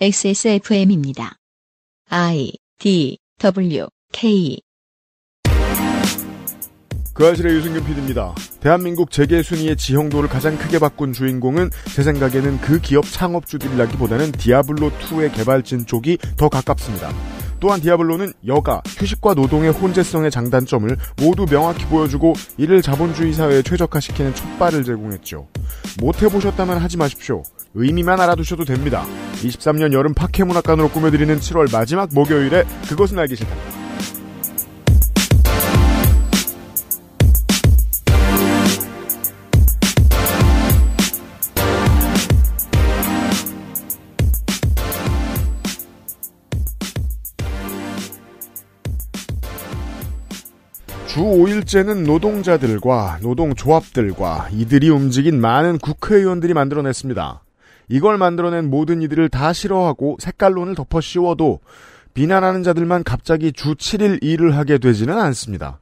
XSFM입니다. I D W K 그 아실의 유승균 PD입니다. 대한민국 재계 순위의 지형도를 가장 크게 바꾼 주인공은 제 생각에는 그 기업 창업주들이라기보다는 디아블로2의 개발진 쪽이 더 가깝습니다. 또한 디아블로는 여가, 휴식과 노동의 혼재성의 장단점을 모두 명확히 보여주고 이를 자본주의 사회에 최적화시키는 첫발을 제공했죠. 못해보셨다면 하지 마십시오. 의미만 알아두셔도 됩니다. 23년 여름 파케 문학관으로 꾸며드리는 7월 마지막 목요일에 그것은 알기 싫다. 주 5일째는 노동자들과 노동조합들과 이들이 움직인 많은 국회의원들이 만들어냈습니다. 이걸 만들어낸 모든 이들을 다 싫어하고 색깔론을 덮어 씌워도 비난하는 자들만 갑자기 주 7일 일을 하게 되지는 않습니다.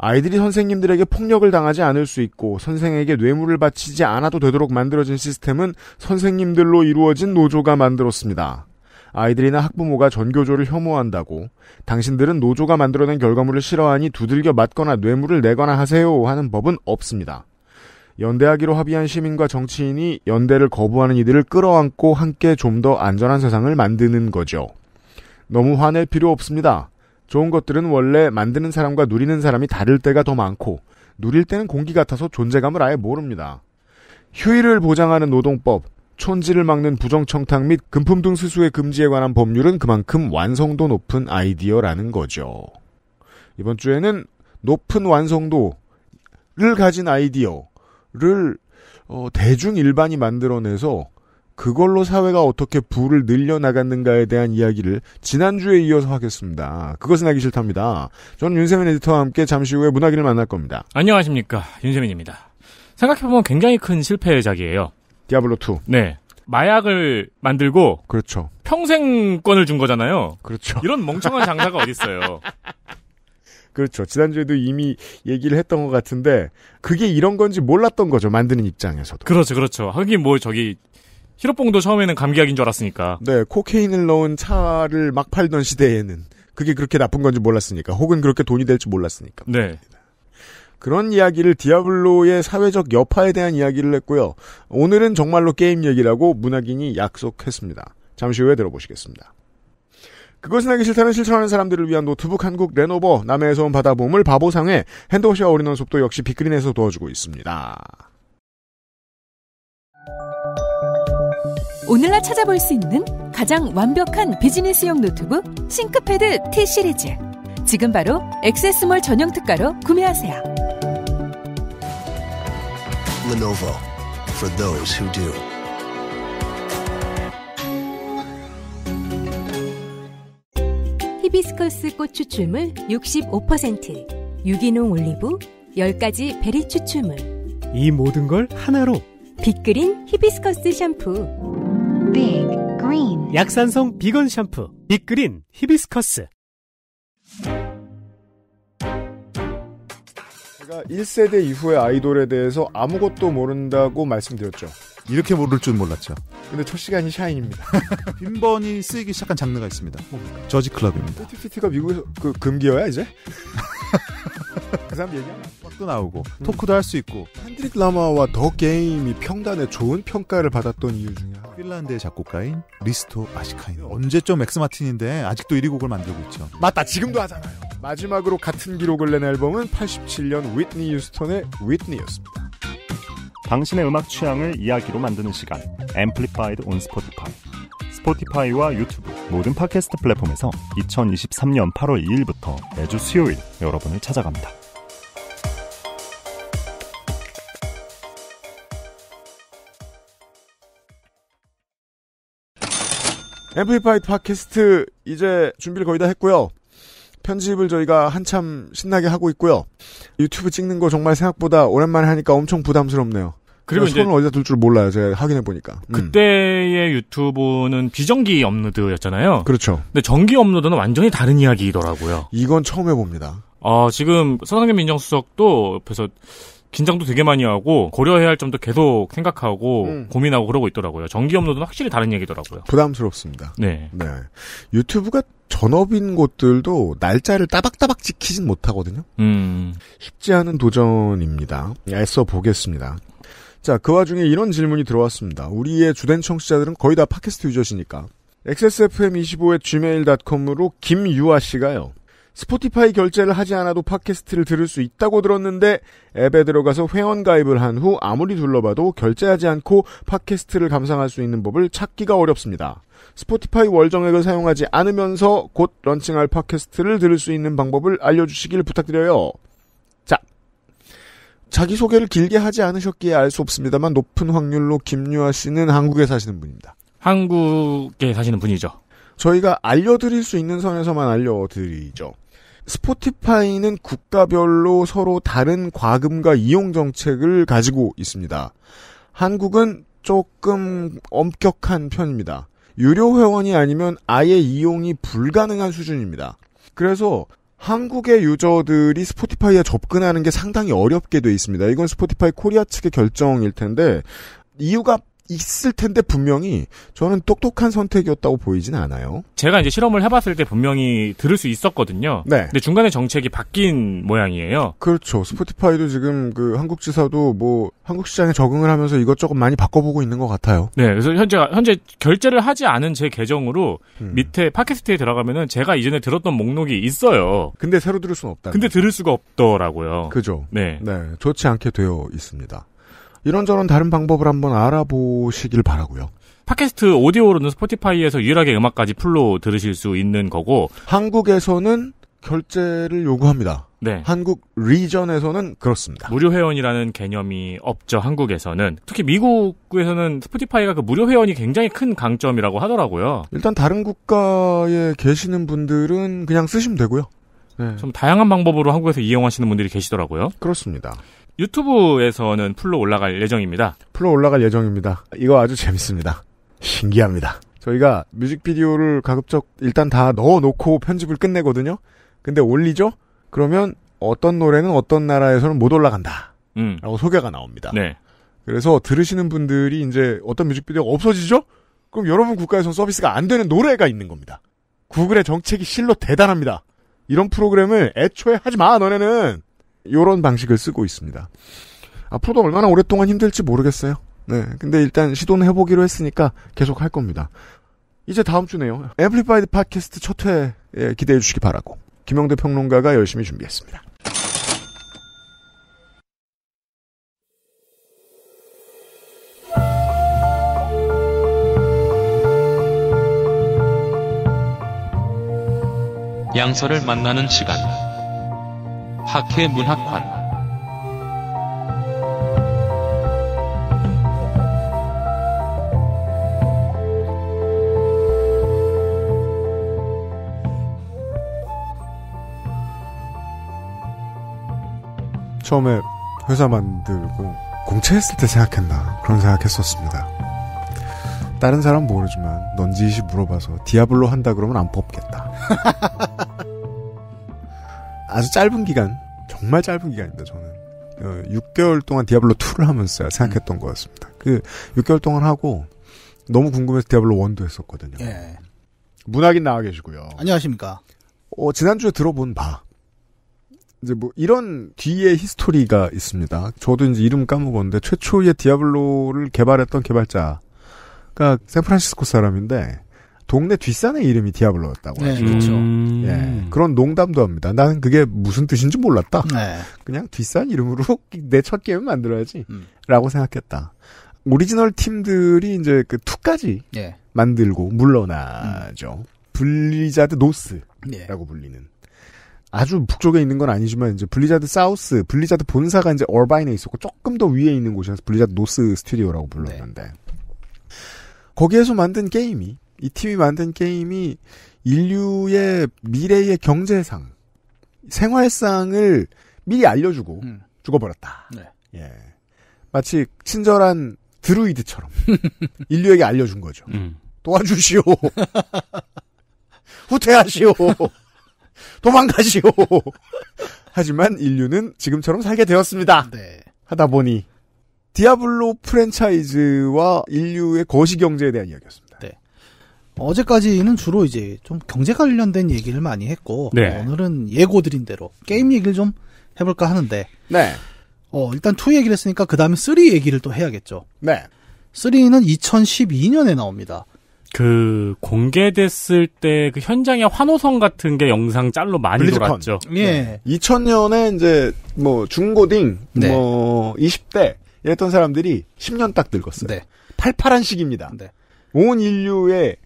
아이들이 선생님들에게 폭력을 당하지 않을 수 있고 선생에게 뇌물을 바치지 않아도 되도록 만들어진 시스템은 선생님들로 이루어진 노조가 만들었습니다. 아이들이나 학부모가 전교조를 혐오한다고 당신들은 노조가 만들어낸 결과물을 싫어하니 두들겨 맞거나 뇌물을 내거나 하세요 하는 법은 없습니다. 연대하기로 합의한 시민과 정치인이 연대를 거부하는 이들을 끌어안고 함께 좀 더 안전한 세상을 만드는 거죠. 너무 화낼 필요 없습니다. 좋은 것들은 원래 만드는 사람과 누리는 사람이 다를 때가 더 많고 누릴 때는 공기 같아서 존재감을 아예 모릅니다. 휴일을 보장하는 노동법, 촌지를 막는 부정청탁 및 금품 등 수수의 금지에 관한 법률은 그만큼 완성도 높은 아이디어라는 거죠. 이번 주에는 높은 완성도를 가진 아이디어, 를 어, 대중 일반이 만들어내서 그걸로 사회가 어떻게 부를 늘려나갔는가에 대한 이야기를 지난주에 이어서 하겠습니다. 그것은 하기 싫답니다. 저는 윤세민 에디터와 함께 잠시 후에 문학인을 만날 겁니다. 안녕하십니까. 윤세민입니다. 생각해보면 굉장히 큰 실패작이에요. 디아블로2. 네. 마약을 만들고. 그렇죠. 평생권을 준 거잖아요. 그렇죠. 이런 멍청한 장사가 어딨어요. 그렇죠. 지난주에도 이미 얘기를 했던 것 같은데 그게 이런 건지 몰랐던 거죠. 만드는 입장에서도. 그렇죠. 그렇죠. 하긴 뭐 저기 히로뽕도 처음에는 감기약인 줄 알았으니까. 네. 코케인을 넣은 차를 막 팔던 시대에는 그게 그렇게 나쁜 건지 몰랐으니까 혹은 그렇게 돈이 될지 몰랐으니까. 네. 그런 이야기를 디아블로의 사회적 여파에 대한 이야기를 했고요. 오늘은 정말로 게임 얘기라고 문학인이 약속했습니다. 잠시 후에 들어보시겠습니다. 그것은 하기 싫다는 실천하는 사람들을 위한 노트북 한국 레노버 남해에서 온바다 보물 바보상에 핸드워시와 어린원 숲도 역시 빅그린에서 도와주고 있습니다. 오늘날 찾아볼 수 있는 가장 완벽한 비즈니스용 노트북 싱크패드 T 시리즈 지금 바로 액세스몰 전용 특가로 구매하세요. Lenovo for those who do. 히비스커스 꽃 추출물 65%, 유기농 올리브, 10가지 베리 추출물. 이 모든 걸 하나로. 빅그린 히비스커스 샴푸. 빅 그린. 약산성 비건 샴푸. 빅그린 히비스커스. 제가 1세대 이후의 아이돌에 대해서 아무것도 모른다고 말씀드렸죠. 이렇게 모를 줄 몰랐죠. 근데 첫 시간이 샤인입니다. 빈번히 쓰이기 시작한 장르가 있습니다. 뭡니까? 저지 클럽입니다. 티티티가 미국에서 그 금기어야 이제? 그 사람 얘기하나? 또 나오고 음. 토크도 할 수 있고 핸드릭 라마와 더 게임이 평단에 좋은 평가를 받았던 이유 중에 하나 핀란드의 작곡가인 리스토 마시카인 언제쯤 엑스 마틴인데 아직도 1위 곡을 만들고 있죠 맞다 지금도 하잖아요 마지막으로 같은 기록을 낸 앨범은 87년 휘트니 유스턴의 휘트니였습니다 당신의 음악 취향을 이야기로 만드는 시간 앰플리파이드 온 스포티파이 스포티파이와 유튜브 모든 팟캐스트 플랫폼에서 2023년 8월 2일부터 매주 수요일 여러분을 찾아갑니다. 앰플리파이드 팟캐스트 이제 준비를 거의 다 했고요. 편집을 저희가 한참 신나게 하고 있고요. 유튜브 찍는 거 정말 생각보다 오랜만에 하니까 엄청 부담스럽네요. 그리고 손을 그러니까 이 어디다 둘 줄 몰라요. 제가 확인해 보니까. 음. 그때의 음. 유튜브는 비정기 업로드였잖아요. 그렇죠. 근데 정기 업로드는 완전히 다른 이야기더라고요. 이건 처음 해봅니다. 어, 아, 지금 서상현 민정수석도 옆에서 긴장도 되게 많이 하고 고려해야 할 점도 계속 생각하고 음. 고민하고 그러고 있더라고요. 정기 업로드는 확실히 다른 얘기더라고요. 부담스럽습니다. 네. 네. 유튜브가 전업인 곳들도 날짜를 따박따박 지키진 못하거든요. 음. 쉽지 않은 도전입니다. 애써 보겠습니다. 자, 그 와중에 이런 질문이 들어왔습니다. 우리의 주된 청취자들은 거의 다 팟캐스트 유저시니까. xsfm25의 gmail.com으로 김유아 씨가요. 스포티파이 결제를 하지 않아도 팟캐스트를 들을 수 있다고 들었는데 앱에 들어가서 회원 가입을 한 후 아무리 둘러봐도 결제하지 않고 팟캐스트를 감상할 수 있는 법을 찾기가 어렵습니다. 스포티파이 월정액을 사용하지 않으면서 곧 런칭할 팟캐스트를 들을 수 있는 방법을 알려주시길 부탁드려요. 자기소개를 길게 하지 않으셨기에 알 수 없습니다만 높은 확률로 김유아 씨는 한국에 사시는 분입니다. 한국에 사시는 분이죠. 저희가 알려드릴 수 있는 선에서만 알려드리죠. 스포티파이는 국가별로 서로 다른 과금과 이용 정책을 가지고 있습니다. 한국은 조금 엄격한 편입니다. 유료 회원이 아니면 아예 이용이 불가능한 수준입니다. 그래서 한국의 유저들이 스포티파이에 접근하는 게 상당히 어렵게 돼 있습니다. 이건 스포티파이 코리아 측의 결정일 텐데 이유가 있을 텐데 분명히 저는 똑똑한 선택이었다고 보이진 않아요. 제가 이제 실험을 해봤을 때 분명히 들을 수 있었거든요. 네. 근데 중간에 정책이 바뀐 모양이에요. 그렇죠. 스포티파이도 지금 그 한국 지사도 뭐 한국 시장에 적응을 하면서 이것저것 많이 바꿔보고 있는 것 같아요. 네. 그래서 현재 현재 결제를 하지 않은 제 계정으로 음. 밑에 팟캐스트에 들어가면은 제가 이전에 들었던 목록이 있어요. 근데 새로 들을 수는 없다. 근데 들을 수가 없더라고요. 그죠. 네. 네. 좋지 않게 되어 있습니다. 이런저런 다른 방법을 한번 알아보시길 바라고요. 팟캐스트 오디오로는 스포티파이에서 유일하게 음악까지 풀로 들으실 수 있는 거고 한국에서는 결제를 요구합니다. 네. 한국 리전에서는 그렇습니다. 무료 회원이라는 개념이 없죠. 한국에서는 특히 미국에서는 스포티파이가 그 무료 회원이 굉장히 큰 강점이라고 하더라고요. 일단 다른 국가에 계시는 분들은 그냥 쓰시면 되고요. 네. 좀 다양한 방법으로 한국에서 이용하시는 분들이 계시더라고요. 그렇습니다. 유튜브에서는 풀로 올라갈 예정입니다. 풀로 올라갈 예정입니다. 이거 아주 재밌습니다. 신기합니다. 저희가 뮤직비디오를 가급적 일단 다 넣어놓고 편집을 끝내거든요. 근데 올리죠? 그러면 어떤 노래는 어떤 나라에서는 못 올라간다. 음. 라고 소개가 나옵니다. 네. 그래서 들으시는 분들이 이제 어떤 뮤직비디오가 없어지죠? 그럼 여러분 국가에선 서비스가 안 되는 노래가 있는 겁니다. 구글의 정책이 실로 대단합니다. 이런 프로그램을 애초에 하지 마, 너네는! 요런 방식을 쓰고 있습니다. 앞으로도 얼마나 오랫동안 힘들지 모르겠어요. 네. 근데 일단 시도는 해보기로 했으니까 계속 할 겁니다. 이제 다음 주네요. 앰플리파이드 팟캐스트 첫회에 기대해 주시기 바라고. 김영대 평론가가 열심히 준비했습니다. 양서를 만나는 시간. 학회문학관 처음에 회사 만들고 공채했을 때 생각했나 그런 생각했었습니다. 다른 사람 모르지만 넌지시 물어봐서 디아블로 한다 그러면 안 뽑겠다. 아주 짧은 기간, 정말 짧은 기간입니다, 저는. 어, 6개월 동안 디아블로2를 하면서 생각했던 음. 거였습니다. 그, 6개월 동안 하고, 너무 궁금해서 디아블로 1도 했었거든요. 예. 문학인 나와 계시고요. 안녕하십니까. 어, 지난주에 들어본 바. 이제 뭐, 이런 뒤에 히스토리가 있습니다. 저도 이제 이름 까먹었는데, 최초의 디아블로를 개발했던 개발자가 샌프란시스코 사람인데, 동네 뒷산의 이름이 디아블로였다고 네, 그렇죠. 음... 예, 그런 농담도 합니다. 나는 그게 무슨 뜻인지 몰랐다. 네. 그냥 뒷산 이름으로 내 첫 게임 을 만들어야지. 음. 라고 생각했다. 오리지널 팀들이 이제 그 2까지 예. 만들고 물러나죠. 음. 블리자드 노스라고 예. 불리는. 아주 북쪽에 있는 건 아니지만 이제 블리자드 사우스, 블리자드 본사가 이제 얼바인에 있었고 조금 더 위에 있는 곳이어서 블리자드 노스 스튜디오라고 불렀는데 네. 거기에서 만든 게임이 이 팀이 만든 게임이 인류의 미래의 경제상, 생활상을 미리 알려주고 음. 죽어버렸다. 네. 예. 마치 친절한 드루이드처럼 인류에게 알려준 거죠. 음. 도와주시오. 후퇴하시오. 도망가시오. 하지만 인류는 지금처럼 살게 되었습니다. 네. 하다 보니 디아블로 프랜차이즈와 인류의 거시 경제에 대한 이야기였습니다. 어제까지는 주로 이제 좀 경제 관련된 얘기를 많이 했고 네. 오늘은 예고드린 대로 게임 얘기를 좀 해볼까 하는데 네. 어, 일단 2 얘기를 했으니까 그 다음에 3 얘기를 또 해야겠죠. 네. 3는 2012년에 나옵니다. 그 공개됐을 때 그 현장의 환호성 같은 게 영상 짤로 많이 블리즈컨. 돌았죠. 예. 네. 2000년에 이제 뭐 중고딩 네. 뭐 20대 이랬던 사람들이 10년 딱 늙었어요. 네. 팔팔한 시기입니다. 네. 온 인류의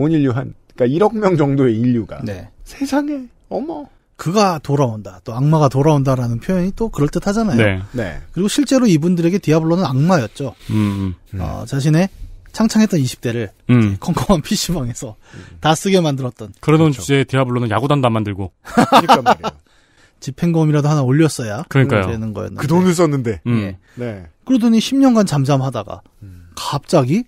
온 인류 한 그러니까 1억 명 정도의 인류가 네. 세상에 어머 그가 돌아온다 또 악마가 돌아온다라는 표현이 또 그럴 듯하잖아요. 네. 네. 그리고 실제로 이분들에게 디아블로는 악마였죠. 음, 음. 어, 자신의 창창했던 20대를 음. 컴컴한 PC방에서 음. 다 쓰게 만들었던. 그러던 그렇죠. 주제에 디아블로는 야구단도 만들고. 그러니까 집행검이라도 하나 올렸어야 그러니까요. 되는 거였는데. 그 돈을 썼는데. 음. 예. 네. 그러더니 10년간 잠잠하다가 음. 갑자기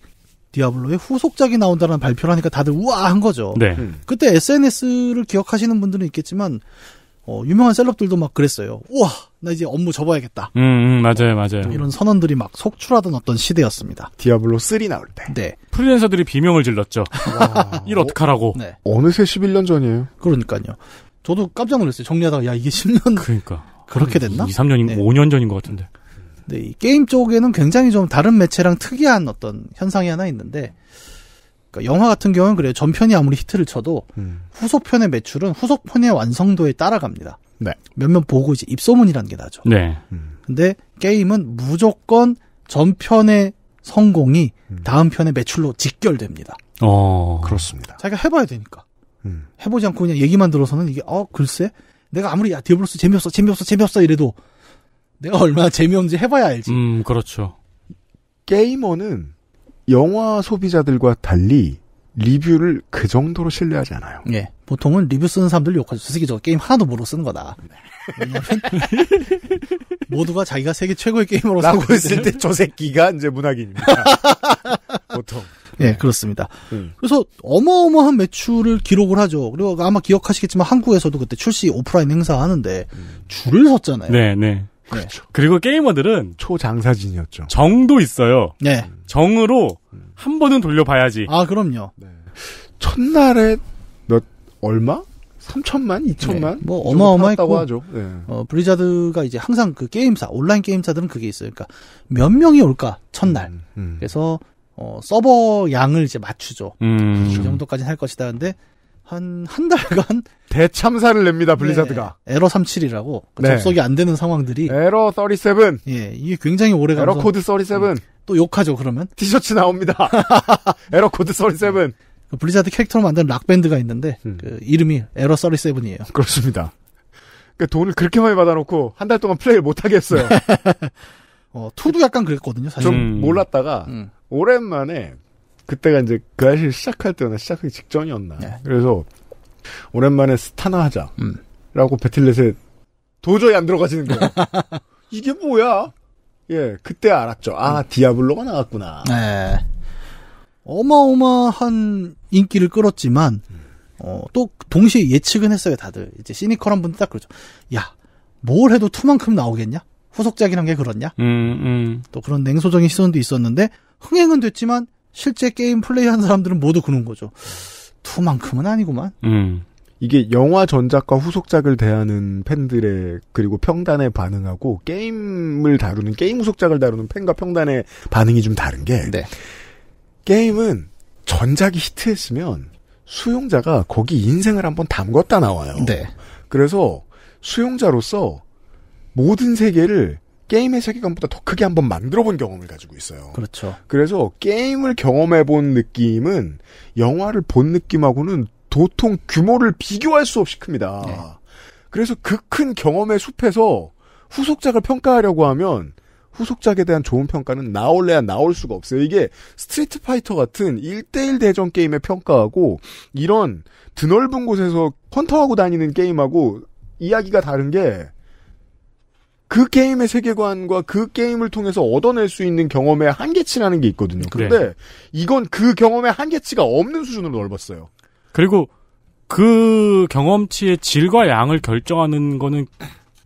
디아블로의 후속작이 나온다는 발표를 하니까 다들 우아한 거죠. 네. 음. 그때 SNS를 기억하시는 분들은 있겠지만 어, 유명한 셀럽들도 막 그랬어요. 우와, 나 이제 업무 접어야겠다. 음, 음 맞아요, 맞아요. 이런 선언들이 막 속출하던 어떤 시대였습니다. 디아블로 3 나올 때. 네. 프리랜서들이 비명을 질렀죠. 일 어떡하라고. 네. 어느새 11년 전이에요. 그러니까요. 저도 깜짝 놀랐어요. 정리하다가, 야, 이게 10년. 그러니까. 그렇게 됐나? 2, 3년인, 네. 5년 전인 것 같은데. 근데 네, 이 게임 쪽에는 굉장히 좀 다른 매체랑 특이한 어떤 현상이 하나 있는데 그러니까 영화 같은 경우는 그래요. 전편이 아무리 히트를 쳐도 음. 후속편의 매출은 후속편의 완성도에 따라갑니다. 네. 몇몇 보고 이제 입소문이라는 게 나죠. 네. 음. 근데 게임은 무조건 전편의 성공이 음. 다음 편의 매출로 직결됩니다. 어, 그렇습니다. 자기가 해봐야 되니까. 음. 해보지 않고 그냥 얘기만 들어서는 이게, 어, 글쎄? 내가 아무리, 야, 디블로스 재미없어, 재미없어, 재미없어 이래도 내가 얼마나 재미없는지 해봐야 알지. 음, 그렇죠. 게이머는 영화 소비자들과 달리 리뷰를 그 정도로 신뢰하지 않아요. 예. 보통은 리뷰 쓰는 사람들 욕하죠. 저 새끼 저 게임 하나도 모르고 쓰는 거다. 모두가 자기가 세계 최고의 게임으로 라고 했을 때 저 새끼가 이제 문학인입니다. 보통. 예, 그렇습니다. 음. 그래서 어마어마한 매출을 기록을 하죠. 그리고 아마 기억하시겠지만 한국에서도 그때 출시 오프라인 행사하는데 음. 줄을 섰잖아요. 네, 네. 네. 그렇죠. 그리고 게이머들은 초장사진이었죠. 정도 있어요. 네. 정으로 한 번은 돌려봐야지. 아, 그럼요. 네. 첫날에 몇 얼마? 3천만, 2천만? 네. 뭐 어마어마했고 하죠. 네. 어, 브리자드가 이제 항상 그 게임사, 온라인 게임사들은 그게 있어요. 그러니까 몇 명이 올까 첫날. 음, 음. 그래서 어, 서버 양을 이제 맞추죠. 음. 이 정도까지는 할 것이다. 근데 한, 한 달간? 대참사를 냅니다, 블리자드가. 네, 에러 37이라고. 그 네. 접속이 안 되는 상황들이. 에러 37. 예, 이게 굉장히 오래 가면서. 에러 코드 37. 음, 또 욕하죠, 그러면? 티셔츠 나옵니다. 에러 코드 37. 그 블리자드 캐릭터로 만든 락밴드가 있는데, 음. 그 이름이 에러 37이에요. 그렇습니다. 그 돈을 그렇게 많이 받아놓고 한 달 동안 플레이를 못하게 했어요. 어, 투도 약간 그랬거든요, 사실. 좀 몰랐다가, 음. 음. 오랜만에 그때가 이제 그 아실 시작할 때나 시작하기 직전이었나. 네. 그래서 오랜만에 스타나 하자. 음. 라고 배틀넷에 도저히 안 들어가지는 거예요. 이게 뭐야? 예, 그때 알았죠. 아, 음. 디아블로가 나왔구나. 네. 어마어마한 인기를 끌었지만, 음. 어, 또, 동시에 예측은 했어요, 다들. 이제 시니컬한 분들 딱 그러죠. 야, 뭘 해도 투만큼 나오겠냐? 후속작이란 게 그렇냐? 음, 음. 또 그런 냉소적인 시선도 있었는데, 흥행은 됐지만, 실제 게임 플레이한 사람들은 모두 그런 거죠. 투만큼은 아니구만. 음. 이게 영화 전작과 후속작을 대하는 팬들의 그리고 평단의 반응하고 게임을 다루는 게임 후속작을 다루는 팬과 평단의 반응이 좀 다른 게 네. 게임은 전작이 히트했으면 수용자가 거기 인생을 한번 담궜다 나와요. 네. 그래서 수용자로서 모든 세계를 게임의 세계관보다 더 크게 한번 만들어 본 경험을 가지고 있어요. 그렇죠. 그래서 게임을 경험해 본 느낌은 영화를 본 느낌하고는 도통 규모를 비교할 수 없이 큽니다. 네. 그래서 그 큰 경험의 숲에서 후속작을 평가하려고 하면 후속작에 대한 좋은 평가는 나올래야 나올 수가 없어요. 이게 스트리트 파이터 같은 1대1 대전 게임의 평가하고 이런 드넓은 곳에서 헌터하고 다니는 게임하고 이야기가 다른 게그 게임의 세계관과 그 게임을 통해서 얻어낼 수 있는 경험의 한계치라는 게 있거든요. 그런데 그 이건 그 경험의 한계치가 없는 수준으로 넓었어요. 그리고 그 경험치의 질과 양을 결정하는 거는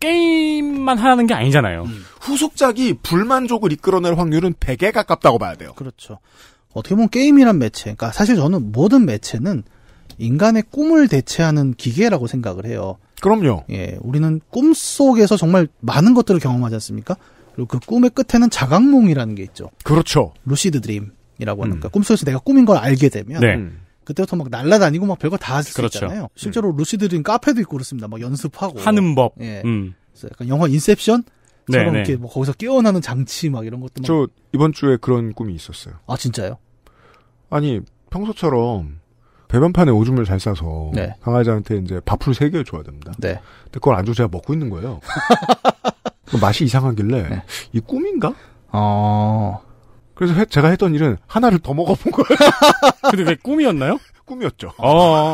게임만 하는 게 아니잖아요. 음. 후속작이 불만족을 이끌어낼 확률은 100에 가깝다고 봐야 돼요. 그렇죠. 어떻게 보면 게임이란 매체, 그러니까 사실 저는 모든 매체는 인간의 꿈을 대체하는 기계라고 생각을 해요. 그럼요. 예, 우리는 꿈 속에서 정말 많은 것들을 경험하지 않습니까? 그리고 그 꿈의 끝에는 자각몽이라는 게 있죠. 그렇죠. 루시드 드림이라고 하는까 음. 그 꿈속에서 내가 꿈인 걸 알게 되면 네. 그때부터 막 날라다니고 막 별거 다 할수 그렇죠. 있잖아요. 음. 실제로 음. 루시드 드림 카페도 있고 그렇습니다. 막 연습하고 하는 법. 예. 음. 그래서 약간 영화 인셉션 네, 처럼 네. 이렇게 뭐 거기서 깨어나는 장치 막 이런 것도 저 이번 주에 그런 꿈이 있었어요. 아 진짜요? 아니 평소처럼 배변판에 오줌을 잘 싸서 네. 강아지한테 이제 밥풀 세 개를 줘야 됩니다. 네. 근데 그걸 안 줘서 제가 먹고 있는 거예요. 그 맛이 이상하길래 네. 이 꿈인가? 어. 그래서 해, 제가 했던 일은 하나를 더 먹어본 거예요. 근데 왜 꿈이었나요? 꿈이었죠. 어.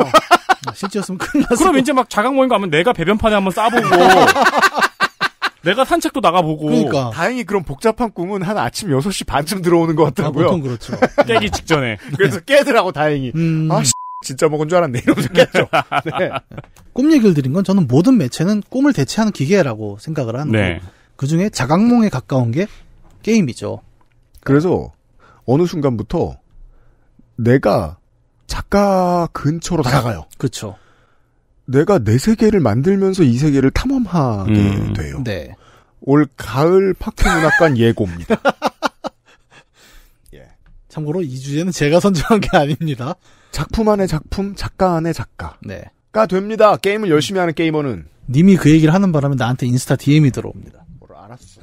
실제였으면 큰 났어. 그럼 이제 막 자각 모임 가면 내가 배변판에 한번 싸보고 내가 산책도 나가보고. 그러니까. 다행히 그런 복잡한 꿈은 한 아침 6시 반쯤 들어오는 것 같더라고요. 아, 보통 그렇죠. 깨기 직전에. 그래서 깨더라고, 다행히. 음... 아, 씨. 진짜 먹은 줄 알았네 이러면서 깼죠. 네. 네. 꿈 얘기를 드린 건 저는 모든 매체는 꿈을 대체하는 기계라고 생각을 하는 네. 그 중에 자각몽에 가까운 게 게임이죠. 그래서 어느 순간부터 내가 작가 근처로 다가가요. 그렇죠. 내가 내 세계를 만들면서 이 세계를 탐험하게 음. 돼요. 네. 올 가을 파크문학관 예고입니다. 예. 참고로 이 주제는 제가 선정한 게 아닙니다. 작품 안에 작품, 작가 안에 작가가 네. 됩니다. 게임을 열심히 하는 게이머는. 님이 그 얘기를 하는 바람에 나한테 인스타 DM이 들어옵니다. 뭐라 알았어.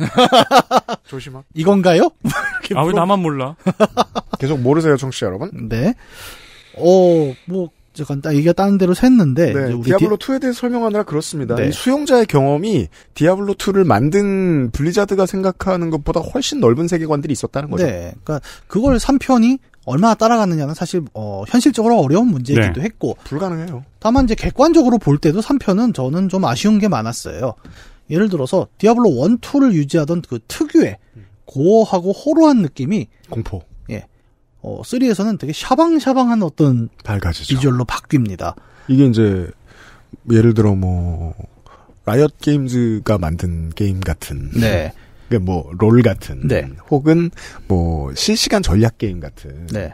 조심하. 이건가요? 아, 왜 나만 몰라? 계속 모르세요, 청취자 여러분? 네. 어, 뭐, 잠깐, 딱 얘기가 다른 대로 샜는데. 네, 디아블로2에 대해 설명하느라 그렇습니다. 네. 이 수용자의 경험이 디아블로2를 만든 블리자드가 생각하는 것보다 훨씬 넓은 세계관들이 있었다는 거죠. 네. 그니까, 그걸 3편이 얼마나 따라갔느냐는 사실 어, 현실적으로 어려운 문제이기도 네. 했고 불가능해요. 다만 이제 객관적으로 볼 때도 3편은 저는 좀 아쉬운 게 많았어요. 예를 들어서 디아블로 1, 2를 유지하던 그 특유의 고어하고 호로한 느낌이 공포. 예. 어, 3에서는 되게 샤방샤방한 어떤 밝아지죠. 비주얼로 바뀝니다. 이게 이제 예를 들어 뭐 라이엇 게임즈가 만든 게임 같은 네. 그러니까 뭐롤 같은 네. 혹은 뭐 실시간 전략 게임 같은 네.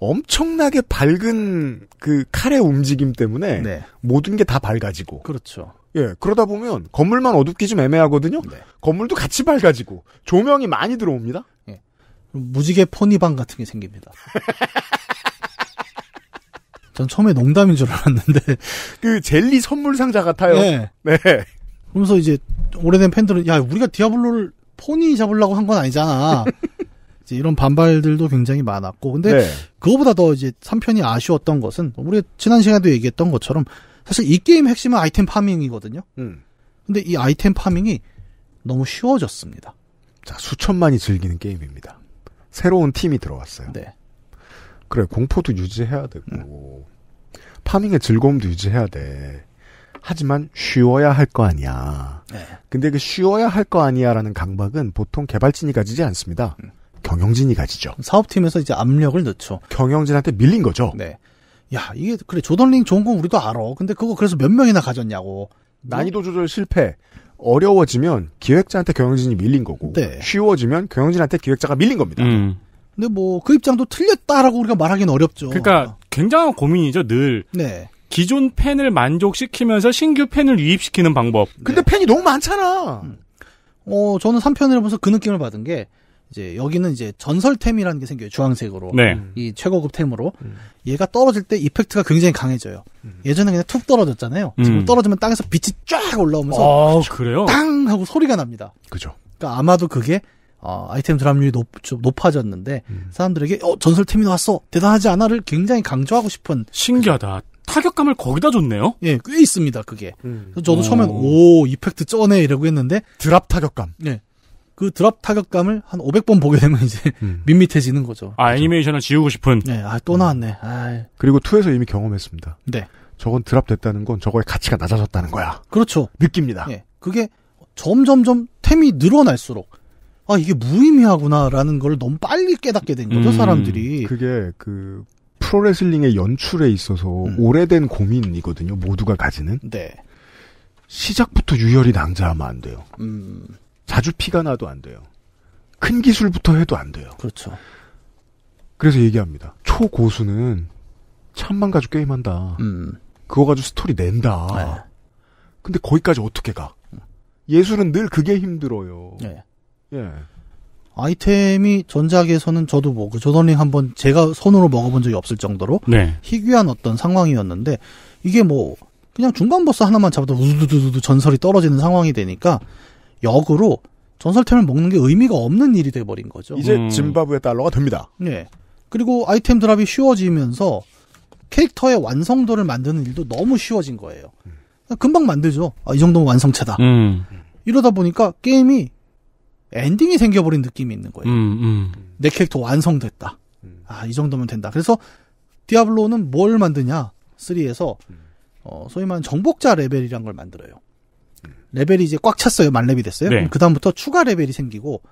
엄청나게 밝은 그 칼의 움직임 때문에 네. 모든 게 다 밝아지고 그렇죠. 예 그러다 보면 건물만 어둡기 좀 애매하거든요. 네. 건물도 같이 밝아지고 조명이 많이 들어옵니다. 예. 무지개 포니방 같은 게 생깁니다. 전 처음에 농담인 줄 알았는데 그 젤리 선물 상자 같아요. 네. 네. 그러면서 이제 오래된 팬들은 야 우리가 디아블로를 폰이 잡으려고 한 건 아니잖아. 이제 이런 반발들도 굉장히 많았고, 근데 네. 그거보다 더 이제 3편이 아쉬웠던 것은 우리 지난 시간에도 얘기했던 것처럼 사실 이 게임 핵심은 아이템 파밍이거든요. 음. 근데 이 아이템 파밍이 너무 쉬워졌습니다. 자, 수천만이 즐기는 게임입니다. 새로운 팀이 들어왔어요. 네. 그래, 공포도 유지해야 되고, 음. 파밍의 즐거움도 유지해야 돼. 하지만 쉬워야 할 거 아니야. 네. 근데 그 쉬워야 할 거 아니야라는 강박은 보통 개발진이 가지지 않습니다. 음. 경영진이 가지죠. 사업팀에서 이제 압력을 넣죠. 경영진한테 밀린 거죠. 네. 야, 이게 그래 조던링 좋은 건 우리도 알아. 근데 그거 그래서 몇 명이나 가졌냐고. 난이도 조절 실패. 어려워지면 기획자한테 경영진이 밀린 거고 네. 쉬워지면 경영진한테 기획자가 밀린 겁니다. 음. 근데 뭐 그 입장도 틀렸다라고 우리가 말하기는 어렵죠. 그러니까 어. 굉장한 고민이죠, 늘. 네. 기존 팬을 만족시키면서 신규 팬을 유입시키는 방법. 근데 네. 팬이 너무 많잖아. 음. 어, 저는 3편을 보면서 그 느낌을 받은 게 이제 여기는 이제 전설템이라는 게 생겨요. 주황색으로. 네. 음. 이 최고급 템으로. 음. 얘가 떨어질 때 이펙트가 굉장히 강해져요. 음. 예전에 그냥 툭 떨어졌잖아요. 음. 지금 떨어지면 땅에서 빛이 쫙 올라오면서 아, 그래요? 땅 하고 소리가 납니다. 그죠. 그러니까 아마도 그게 어, 아이템 드랍률이 높, 좀 높아졌는데 음. 사람들에게 어 전설템이 나왔어 대단하지 않아를 굉장히 강조하고 싶은 신기하다 타격감을 거기다 줬네요. 예, 꽤 있습니다. 그게. 음. 저도 처음에오 이펙트 쩌네 이러고 했는데 드랍 타격감. 예. 그 드랍 타격감을 한 500번 보게 되면 이제 음. 밋밋해지는 거죠. 아 애니메이션을 지우고 싶은. 네, 아, 또 음. 나왔네. 아. 그리고 2에서 이미 경험했습니다. 네. 저건 드랍됐다는 건 저거의 가치가 낮아졌다는 거야. 그렇죠. 느낍니다. 예. 그게 점점점 템이 늘어날수록 아 이게 무의미하구나라는 걸 너무 빨리 깨닫게 된 거죠 음. 사람들이. 그게 그 프로레슬링의 연출에 있어서 음. 오래된 고민이거든요. 모두가 가지는. 네. 시작부터 유혈이 낭자하면 안 돼요. 음. 자주 피가 나도 안 돼요. 큰 기술부터 해도 안 돼요. 그렇죠. 그래서 얘기합니다. 초고수는 참만 가지고 게임한다. 음. 그거 가지고 스토리 낸다. 네. 근데 거기까지 어떻게 가? 예술은 늘 그게 힘들어요. 네. 예. 아이템이 전작에서는 저도 뭐그 조던링 한번 제가 손으로 먹어본 적이 없을 정도로 네. 희귀한 어떤 상황이었는데 이게 뭐 그냥 중간 버스 하나만 잡아도 우두두두두 전설이 떨어지는 상황이 되니까 역으로 전설템을 먹는 게 의미가 없는 일이 돼버린 거죠. 이제 음. 짐바브웨 달러가 됩니다. 네. 그리고 아이템 드랍이 쉬워지면서 캐릭터의 완성도를 만드는 일도 너무 쉬워진 거예요. 음. 금방 만들죠. 아, 이 정도면 완성체다. 음. 이러다 보니까 게임이 엔딩이 생겨버린 느낌이 있는 거예요. 음, 음. 내 캐릭터 완성됐다. 음. 아, 이 정도면 된다. 그래서 디아블로는 뭘 만드냐? 3에서 어, 소위 말하는 정복자 레벨이란 걸 만들어요. 레벨이 이제 꽉 찼어요. 만렙이 됐어요. 네. 그다음부터 추가 레벨이 생기고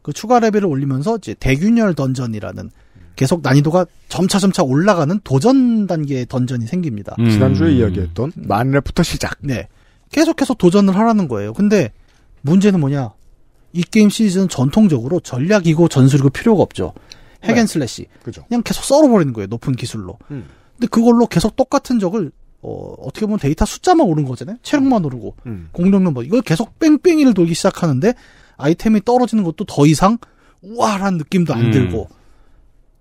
그 추가 레벨을 올리면서 이제 대균열 던전이라는 계속 난이도가 점차 점차 올라가는 도전 단계의 던전이 생깁니다. 음. 지난주에 이야기했던 음. 만렙부터 시작. 네. 계속해서 도전을 하라는 거예요. 근데 문제는 뭐냐? 이 게임 시리즈는 전통적으로 전략이고 전술이고 필요가 없죠. 핵앤슬래시. 네. 그죠. 그냥 계속 썰어버리는 거예요. 높은 기술로. 음. 근데 그걸로 계속 똑같은 적을 어, 어떻게 보면 데이터 숫자만 오른 거잖아요. 체력만 오르고 음. 음. 공룡 뭐 이걸 계속 뺑뺑이를 돌기 시작하는데 아이템이 떨어지는 것도 더 이상 우아한 느낌도 안 음. 들고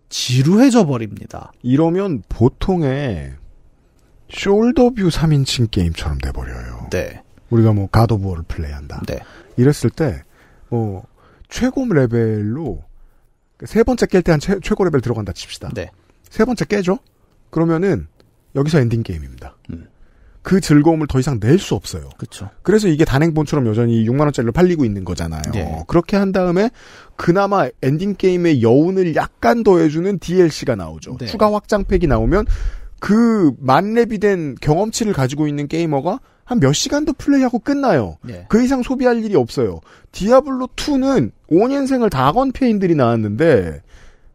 지루해져 버립니다. 이러면 보통의 숄더뷰 3인칭 게임처럼 돼버려요. 네. 우리가 뭐 가도부어를 플레이한다. 네. 이랬을 때 어, 최고 레벨로 세 번째 깰 때 한 최고 레벨 들어간다 칩시다. 네. 세 번째 깨죠? 그러면은 여기서 엔딩 게임입니다. 음. 그 즐거움을 더 이상 낼 수 없어요. 그렇 그래서 이게 단행본처럼 여전히 6만 원짜리로 팔리고 있는 거잖아요. 네. 그렇게 한 다음에 그나마 엔딩 게임의 여운을 약간 더해주는 DLC가 나오죠. 네. 추가 확장팩이 나오면 그 만렙이 된 경험치를 가지고 있는 게이머가 한몇 시간도 플레이하고 끝나요. 네. 그 이상 소비할 일이 없어요. 디아블로 2는 온년생을다건 페인들이 나왔는데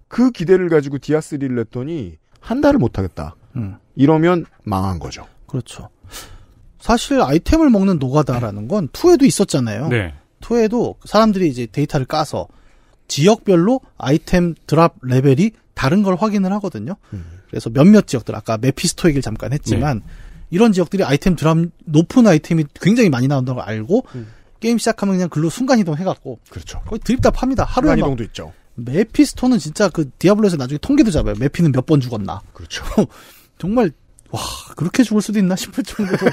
그 기대를 가지고 디아 3를 냈더니 한 달을 못 하겠다. 음. 이러면 망한 거죠. 그렇죠. 사실 아이템을 먹는 노가다라는 건 2에도 있었잖아요. 네. 2에도 사람들이 이제 데이터를 까서 지역별로 아이템 드랍 레벨이 다른 걸 확인을 하거든요. 음. 그래서 몇몇 지역들 아까 메피스토 얘기를 잠깐 했지만 네. 이런 지역들이 아이템 드랍 높은 아이템이 굉장히 많이 나온다는 걸 알고 음. 게임 시작하면 그냥 글로 순간 이동 해갖고 그렇죠. 거의 드립다 팝니다. 하루에 순간 이동도 있죠. 메피스톤은 진짜 그 디아블로에서 나중에 통계도 잡아요. 메피는 몇 번 죽었나. 그렇죠. 정말 와 그렇게 죽을 수도 있나 싶을 정도로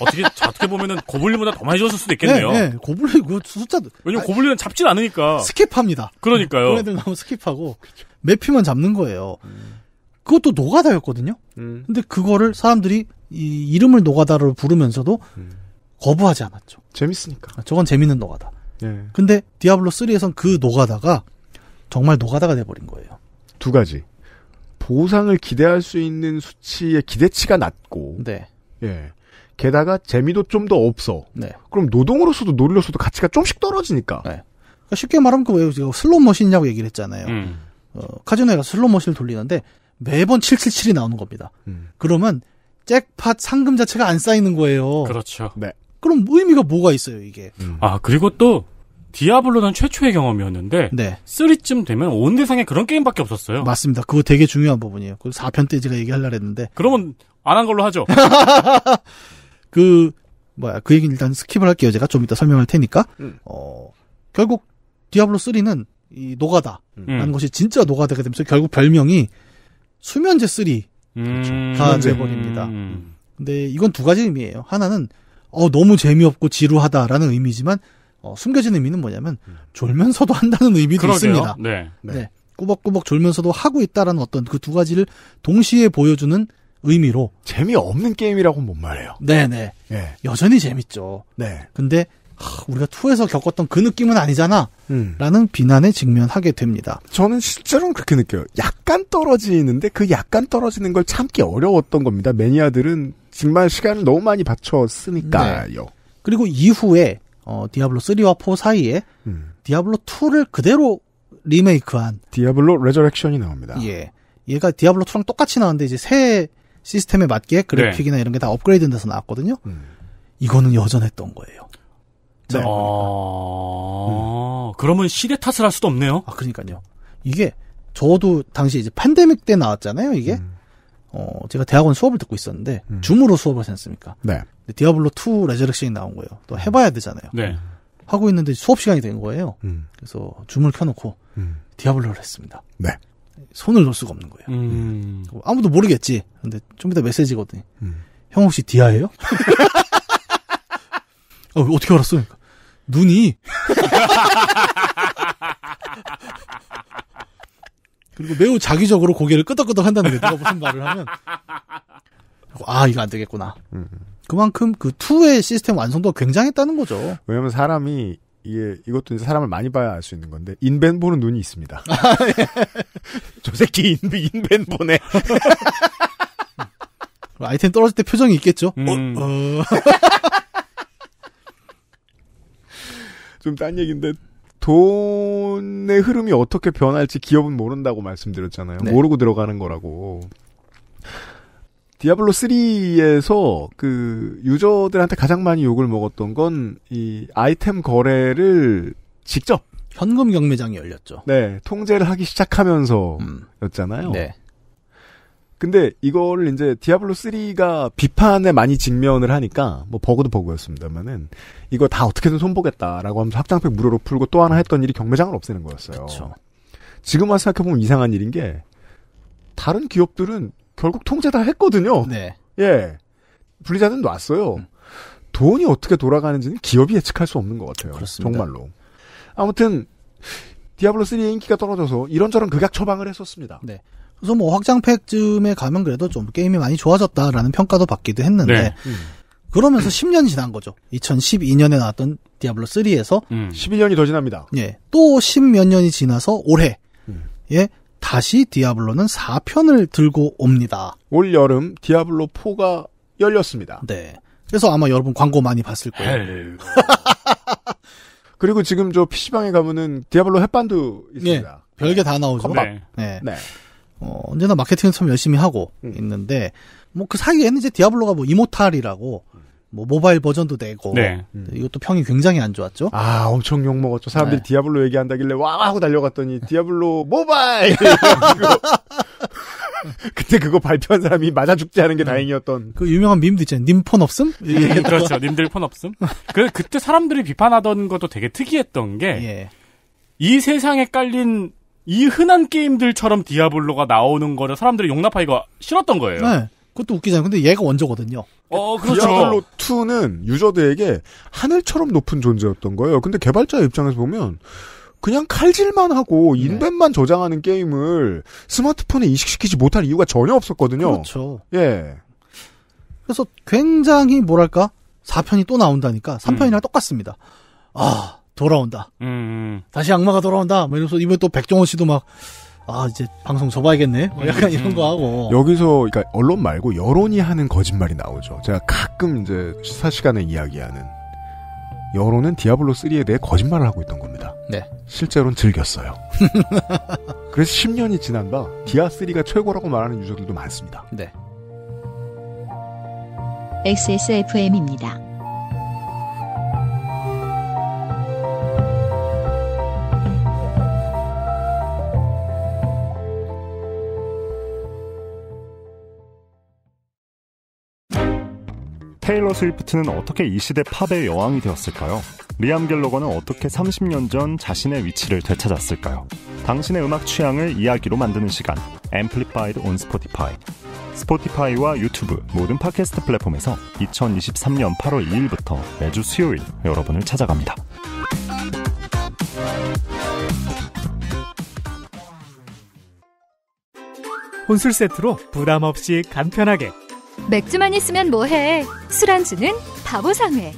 어떻게 어떻게 보면은 고블린보다 더 많이 죽었을 수도 있겠네요. 네, 네. 고블린 그 숫자 왜냐면 아, 고블린은 잡진 않으니까 스킵합니다. 그러니까요. 그애들 너무 스킵하고 메피만 잡는 거예요. 음. 그것도 노가다였거든요. 음. 근데 그거를 사람들이 이 이름을 노가다를 부르면서도 음. 거부하지 않았죠. 재밌으니까. 아, 저건 재밌는 노가다. 예. 근데 디아블로 3에선 그 노가다가 정말 노가다가 돼버린 거예요. 두 가지. 보상을 기대할 수 있는 수치의 기대치가 낮고, 네. 예. 게다가 재미도 좀 더 없어. 네. 그럼 노동으로서도 노리로서도 가치가 좀씩 떨어지니까. 네. 그러니까 쉽게 말하면 그 제가 슬롯 머신이라고 얘기를 했잖아요. 음. 어, 카지노에 가서 슬롯 머신을 돌리는데 매번 777이 나오는 겁니다. 음. 그러면 잭팟 상금 자체가 안 쌓이는 거예요. 그렇죠. 네. 그럼 의미가 뭐가 있어요, 이게? 음. 아, 그리고 또 디아블로는 최초의 경험이었는데 네. 3쯤 되면 온 세상에 그런 게임밖에 없었어요. 맞습니다. 그거 되게 중요한 부분이에요. 그 4편 때 제가 얘기하려고 했는데 그러면 안 한 걸로 하죠. 그 뭐야 그 얘기는 일단 스킵을 할게요. 제가 좀 이따 설명할 테니까. 음. 어 결국 디아블로 3는 이 노가다라는 음. 것이 진짜 노가다가 되면서 결국 별명이 수면제 3 그렇죠. 음. 하재본입니다. 음. 음. 음. 근데 이건 두 가지 의미예요. 하나는 어 너무 재미없고 지루하다라는 의미지만 어, 숨겨진 의미는 뭐냐면 졸면서도 한다는 의미도 그러게요. 있습니다. 네. 네. 네. 꾸벅꾸벅 졸면서도 하고 있다라는 어떤 그 두 가지를 동시에 보여주는 의미로 재미없는 게임이라고 못 말해요. 네네. 네. 여전히 재밌죠. 네. 근데 우리가 투에서 겪었던 그 느낌은 아니잖아. 음. 라는 비난에 직면하게 됩니다. 저는 실제로는 그렇게 느껴요. 약간 떨어지는데 그 약간 떨어지는 걸 참기 어려웠던 겁니다. 매니아들은 정말 시간을 너무 많이 바쳐 으니까요 네. 그리고 이후에 어, 디아블로 3와 4 사이에 음. 디아블로 2를 그대로 리메이크한 디아블로 레저렉션이 나옵니다. 예. 얘가 디아블로 2랑 똑같이 나왔는데 이제 새 시스템에 맞게 네. 그래픽이나 네. 이런 게 다 업그레이드 돼서 나왔거든요. 음. 이거는 여전했던 거예요. 네. 아, 그러면 시대 탓을 할 수도 없네요. 아, 그러니까요. 이게 저도 당시 이제 팬데믹 때 나왔잖아요. 이게 음. 어, 제가 대학원 수업을 듣고 있었는데 음. 줌으로 수업을 했습니까? 네. 디아블로 2 레저렉션이 나온 거예요. 또 해봐야 되잖아요. 네. 하고 있는데 수업 시간이 된 거예요. 음. 그래서 줌을 켜놓고 음. 디아블로를 했습니다. 네. 손을 놓을 수가 없는 거예요. 음. 아무도 모르겠지. 근데 좀 이따 메시지거든. 음. 형 혹시 디아예요? 어, 어떻게 알았어? 그러니까. 눈이 그리고 매우 자기적으로 고개를 끄덕끄덕 한다는 게 누가 무슨 말을 하면 아 이거 안 되겠구나. 음. 그만큼 그 투의 시스템 완성도가 굉장했다는 거죠. 왜냐하면 사람이 이게 이것도 이제 사람을 많이 봐야 알 수 있는 건데 인벤 보는 눈이 있습니다. 아, 예. 저 새끼 인벤 인벤 보네. 음. 아이템 떨어질 때 표정이 있겠죠. 음. 어, 어. 좀딴 얘기인데 돈의 흐름이 어떻게 변할지 기업은 모른다고 말씀드렸잖아요. 네. 모르고 들어가는 거라고. 디아블로 3에서 그 유저들한테 가장 많이 욕을 먹었던 건 이 아이템 거래를 직접 현금 경매장이 열렸죠. 네, 통제를 하기 시작하면서였잖아요. 음. 네. 근데 이거를 이제 디아블로 3가 비판에 많이 직면을 하니까 뭐 버그도 버그였습니다만은 이거 다 어떻게든 손보겠다라고 하면서 확장팩 무료로 풀고 또 하나 했던 일이 경매장을 없애는 거였어요. 그쵸. 지금 와서 생각해 보면 이상한 일인 게 다른 기업들은 결국 통제 다 했거든요. 네. 예. 분리자는 놨어요. 음. 돈이 어떻게 돌아가는지는 기업이 예측할 수 없는 것 같아요. 그렇습니다. 정말로. 아무튼 디아블로 3의 인기가 떨어져서 이런저런 극약 처방을 했었습니다. 네. 그래서 뭐 확장팩쯤에 가면 그래도 좀 게임이 많이 좋아졌다라는 평가도 받기도 했는데 네. 음. 그러면서 10년이 지난 거죠. 2012년에 나왔던 디아블로 3에서 음. 11년이 더 지납니다. 예. 또 10몇 년이 지나서 올해에 음. 예, 다시 디아블로는 4편을 들고 옵니다. 올 여름 디아블로 4가 열렸습니다. 네. 그래서 아마 여러분 광고 많이 봤을 거예요. 그리고 지금 저 PC방에 가면은 디아블로 햇반도 예. 있습니다. 예. 별게 네. 다 나오죠. 네. 네. 네. 어, 언제나 마케팅을 참 열심히 하고 음. 있는데 뭐 그 사이에는 이제 디아블로가 뭐 이모탈이라고 뭐 모바일 버전도 내고 네. 음. 이것도 평이 굉장히 안 좋았죠. 아 엄청 욕 먹었죠. 사람들이 네. 디아블로 얘기한다길래 와 하고 달려갔더니 디아블로 모바일. 그때 그거 발표한 사람이 맞아 죽지 않은 게 네. 다행이었던. 그 유명한 밈도 있잖아요. 님폰 없음? 네, 그렇죠. 님들 폰 없음. 그 그때 사람들이 비판하던 것도 되게 특이했던 게. 예. 이 세상에 깔린 이 흔한 게임들처럼 디아블로가 나오는 거를 사람들이 용납하기가 싫었던 거예요. 네. 그것도 웃기잖아요. 근데 얘가 원조거든요. 어, 그러니까 그렇죠. 디아블로 2는 유저들에게 하늘처럼 높은 존재였던 거예요. 근데 개발자 입장에서 보면 그냥 칼질만 하고 네. 인벤만 네. 저장하는 게임을 스마트폰에 이식시키지 못할 이유가 전혀 없었거든요. 그렇죠. 예. 그래서 굉장히 뭐랄까 4편이 또 나온다니까 3편이랑 음. 똑같습니다. 아 돌아온다. 음, 음. 다시 악마가 돌아온다. 뭐 이러면서 이번에 또 백종원 씨도 막, 아, 이제 방송 접어야겠네. 뭐 음, 약간 이런 음. 거 하고. 여기서, 그러니까 언론 말고 여론이 하는 거짓말이 나오죠. 제가 가끔 이제 시사 시간에 이야기하는. 여론은 디아블로3에 대해 거짓말을 하고 있던 겁니다. 네. 실제로는 즐겼어요. 그래서 10년이 지난 바, 디아3가 최고라고 말하는 유저들도 많습니다. 네. XSFM입니다. 테일러 스위프트는 어떻게 이 시대 팝의 여왕이 되었을까요? 리암 갤러거는 어떻게 30년 전 자신의 위치를 되찾았을까요? 당신의 음악 취향을 이야기로 만드는 시간 앰플리파이드 온 스포티파이 스포티파이와 유튜브 모든 팟캐스트 플랫폼에서 2023년 8월 2일부터 매주 수요일 여러분을 찾아갑니다. 혼술 세트로 부담 없이 간편하게 맥주만 있으면 뭐해? 술안주는 바보상회.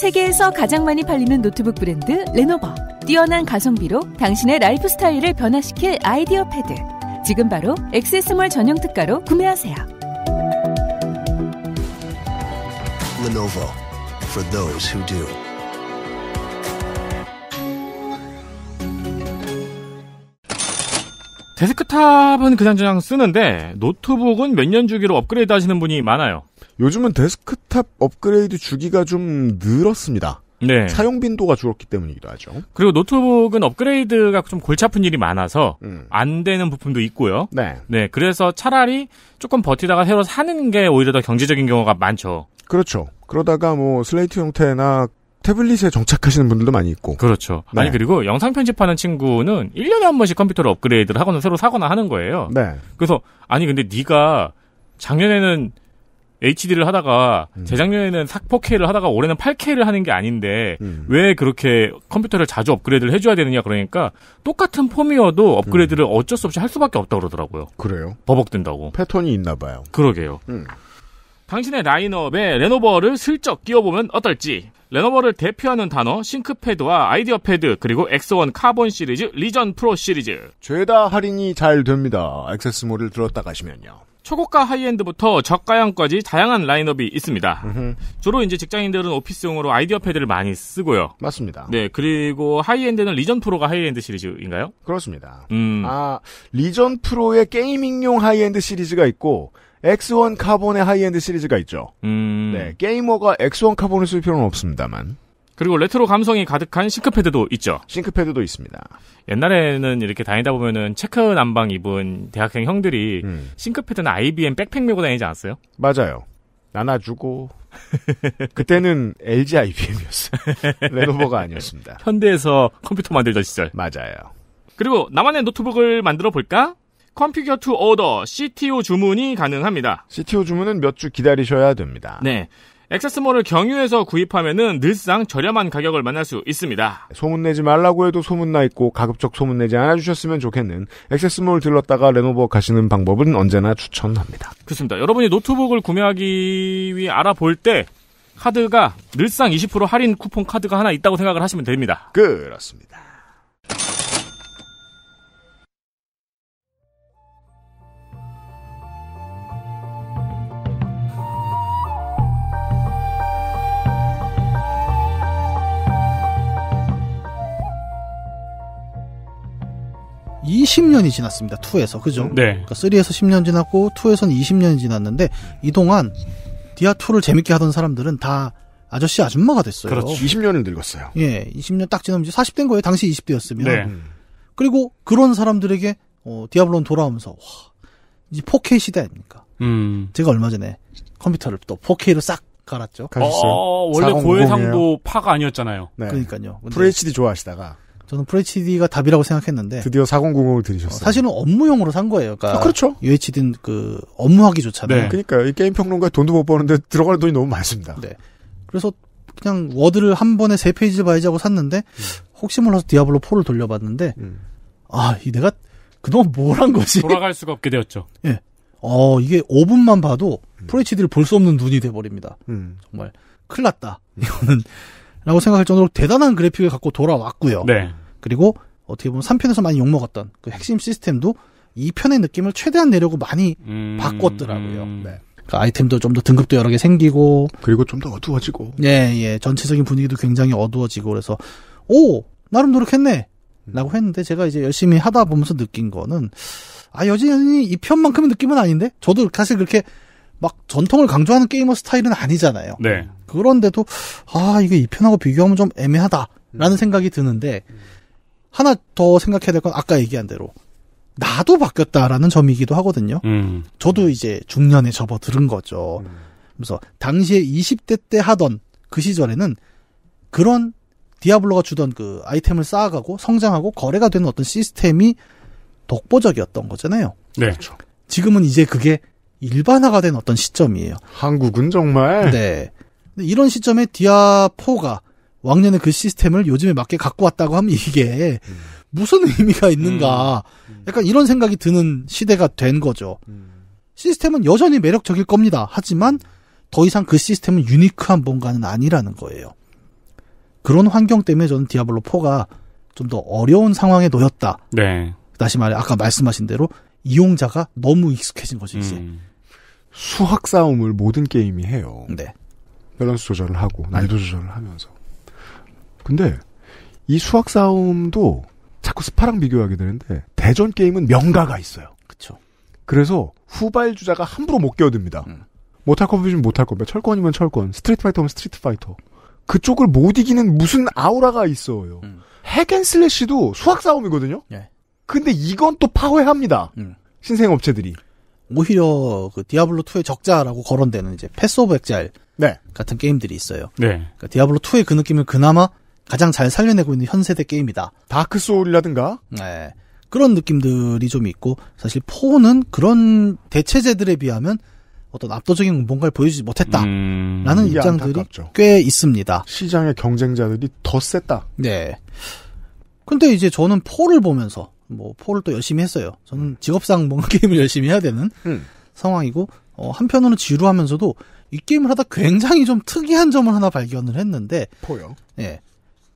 세계에서 가장 많이 팔리는 노트북 브랜드 레노버. 뛰어난 가성비로 당신의 라이프 스타일을 변화시킬 아이디어 패드. 지금 바로 액세스몰 전용 특가로 구매하세요. Lenovo for those who do. 데스크탑은 그냥 그냥 쓰는데 노트북은 몇 년 주기로 업그레이드 하시는 분이 많아요. 요즘은 데스크탑 업그레이드 주기가 좀 늘었습니다. 네. 사용 빈도가 줄었기 때문이기도 하죠. 그리고 노트북은 업그레이드가 좀 골치 아픈 일이 많아서 음. 안 되는 부품도 있고요. 네. 네. 그래서 차라리 조금 버티다가 새로 사는 게 오히려 더 경제적인 경우가 많죠. 그렇죠. 그러다가 뭐 슬레이트 형태나 태블릿에 정착하시는 분들도 많이 있고. 그렇죠. 네. 아니, 그리고 영상 편집하는 친구는 1년에 한 번씩 컴퓨터를 업그레이드를 하거나 새로 사거나 하는 거예요. 네. 그래서, 아니, 근데 네가 작년에는 HD를 하다가 음. 재작년에는 4K를 하다가 올해는 8K를 하는 게 아닌데 음. 왜 그렇게 컴퓨터를 자주 업그레이드를 해줘야 되느냐 그러니까 똑같은 폼이어도 업그레이드를 음. 어쩔 수 없이 할 수밖에 없다 고 그러더라고요. 그래요? 버벅된다고 패턴이 있나 봐요. 그러게요. 음. 당신의 라인업에 레노버를 슬쩍 끼워보면 어떨지. 레노버를 대표하는 단어 싱크패드와 아이디어 패드 그리고 X1 카본 시리즈 리전 프로 시리즈 죄다 할인이 잘 됩니다. 액세스몰을 들었다 가시면요. 초고가 하이엔드부터 저가형까지 다양한 라인업이 있습니다. 주로 이제 직장인들은 오피스용으로 아이디어 패드를 많이 쓰고요. 맞습니다. 네, 그리고 하이엔드는 리전 프로가 하이엔드 시리즈인가요? 그렇습니다. 음. 아, 리전 프로의 게이밍용 하이엔드 시리즈가 있고 X1 카본의 하이엔드 시리즈가 있죠. 음... 네, 게이머가 X1 카본을 쓸 필요는 없습니다만. 그리고 레트로 감성이 가득한 싱크패드도 있죠. 싱크패드도 있습니다. 옛날에는 이렇게 다니다 보면은 체크 난방 입은 대학생 형들이 음. 싱크패드나 IBM 백팩 메고 다니지 않았어요? 맞아요. 나눠주고 그때는 LG IBM이었어요. 레노버가 아니었습니다. 현대에서 컴퓨터 만들던 시절. 맞아요. 그리고 나만의 노트북을 만들어 볼까? 컴퓨터 투 오더 CTO 주문이 가능합니다. CTO 주문은 몇 주 기다리셔야 됩니다. 네. 액세스몰을 경유해서 구입하면은 늘상 저렴한 가격을 만날 수 있습니다. 소문내지 말라고 해도 소문나 있고 가급적 소문내지 않아주셨으면 좋겠는 액세스몰 들렀다가 레노버 가시는 방법은 언제나 추천합니다. 그렇습니다. 여러분이 노트북을 구매하기 위해 알아볼 때 카드가 늘상 20% 할인 쿠폰 카드가 하나 있다고 생각을 하시면 됩니다. 그렇습니다. 20년이 지났습니다. 2에서 그죠? 네. 그러니까 3에서 10년 지났고 2에서는 20년이 지났는데 이 동안 디아 2를 재밌게 하던 사람들은 다 아저씨 아줌마가 됐어요. 그렇죠. 20년을 늙었어요. 예, 20년 딱 지나면 이제 40된 거예요. 당시 20대였으면. 네. 그리고 그런 사람들에게 어, 디아블론 돌아오면서 와, 이제 4K 시대 아닙니까? 음. 제가 얼마 전에 컴퓨터를 또 4K로 싹 갈았죠. 어, 원래 고해상도 파가 아니었잖아요. 네. 그러니까요. 근데... FHD 좋아하시다가 저는 FHD가 답이라고 생각했는데 드디어 4090을 들이셨어요. 어, 사실은 업무용으로 산 거예요. 그러니까 아, 그렇죠. UHD는 그 업무하기 좋잖아요. 네. 그러니까 이 게임 평론가 에 돈도 못 버는데 들어가는 돈이 너무 많습니다. 네. 그래서 그냥 워드를 한 번에 세 페이지를 봐야지 하고 샀는데 음. 혹시 몰라서 디아블로 4를 돌려봤는데 음. 아, 이 내가 그동안 뭘 한 거지? 돌아갈 수가 없게 되었죠. 예. 네. 어, 이게 5분만 봐도 음. FHD를 볼 수 없는 눈이 돼 버립니다. 음. 정말 큰일 났다. 이거는 라고 생각할 정도로 대단한 그래픽을 갖고 돌아왔고요. 네. 그리고 어떻게 보면 3편에서 많이 욕먹었던 그 핵심 시스템도 2편의 느낌을 최대한 내려고 많이 음... 바꿨더라고요. 음. 네. 그 아이템도 좀 더 등급도 여러 개 생기고 그리고 좀 더 어두워지고 예, 예. 전체적인 분위기도 굉장히 어두워지고 그래서 오, 나름 노력했네. 라고 했는데 제가 이제 열심히 하다 보면서 느낀 거는 아, 여전히 이 편만큼의 느낌은 아닌데 저도 사실 그렇게 막 전통을 강조하는 게이머 스타일은 아니잖아요. 네. 그런데도 아, 이게 이 편하고 비교하면 좀 애매하다라는 생각이 드는데 음. 하나 더 생각해야 될 건 아까 얘기한 대로 나도 바뀌었다라는 점이기도 하거든요. 음. 저도 이제 중년에 접어들은 거죠. 음. 그래서 당시에 20대 때 하던 그 시절에는 그런 디아블로가 주던 그 아이템을 쌓아가고 성장하고 거래가 되는 어떤 시스템이 독보적이었던 거잖아요. 네. 그렇죠. 지금은 이제 그게 일반화가 된 어떤 시점이에요. 한국은 정말. 네. 이런 시점에 디아4가 왕년에 그 시스템을 요즘에 맞게 갖고 왔다고 하면 이게 음. 무슨 의미가 있는가. 음. 음. 약간 이런 생각이 드는 시대가 된 거죠. 음. 시스템은 여전히 매력적일 겁니다. 하지만 더 이상 그 시스템은 유니크한 뭔가는 아니라는 거예요. 그런 환경 때문에 저는 디아블로 4가 좀 더 어려운 상황에 놓였다. 네. 다시 말해 아까 말씀하신 대로 이용자가 너무 익숙해진 거죠 이제. 음. 수학 싸움을 모든 게임이 해요. 네. 밸런스 조절을 하고 난이도 음. 조절을 하면서 근데 이 수학 싸움도 자꾸 스파랑 비교하게 되는데 대전 게임은 명가가 있어요. 그렇 그래서 후발주자가 함부로 못 끼어듭니다. 음. 못할 컴퓨터면 못할 컴퓨 철권이면 철권, 스트리트 파이터면 스트리트 파이터. 그쪽을 못 이기는 무슨 아우라가 있어요. 음. 핵앤슬래시도 수학 싸움이거든요. 예. 근데 이건 또 파괴합니다. 음. 신생 업체들이. 오히려 그 디아블로 2의 적자라고 거론되는 이제 패스 오브 엑자 네. 같은 게임들이 있어요. 네. 그러니까 디아블로 2의 그 느낌을 그나마 가장 잘 살려내고 있는 현세대 게임이다. 다크 소울이라든가. 네. 그런 느낌들이 좀 있고 사실 4는 그런 대체제들에 비하면 어떤 압도적인 뭔가를 보여주지 못했다라는 음... 입장들이 꽤 있습니다. 시장의 경쟁자들이 더 셌다. 네. 근데 이제 저는 4를 보면서 뭐 4를 또 열심히 했어요. 저는 음. 직업상 뭔가 게임을 열심히 해야 되는 음. 상황이고 어, 한편으로 는 지루하면서도 이 게임을 하다 굉장히 좀 특이한 점을 하나 발견을 했는데 포요. 예.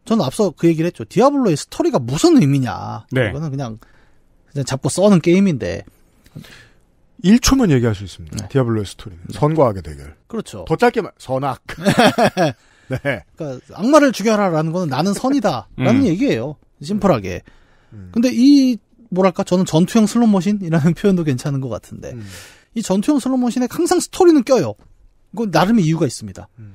저는 앞서 그 얘기를 했죠. 디아블로의 스토리가 무슨 의미냐. 네. 이거는 그냥, 그냥 잡고 써는 게임인데. 1초면 얘기할 수 있습니다. 네. 디아블로의 스토리는. 네. 선과악의 대결. 그렇죠. 더 짧게 말, 선악. 네. 그러니까 악마를 죽여라라는 거는 나는 선이다. 라는 음. 얘기예요. 심플하게. 음. 음. 근데 이, 뭐랄까, 저는 전투형 슬롯머신이라는 표현도 괜찮은 것 같은데. 음. 이 전투형 슬롯머신에 항상 스토리는 껴요. 그건 나름의 이유가 있습니다. 음.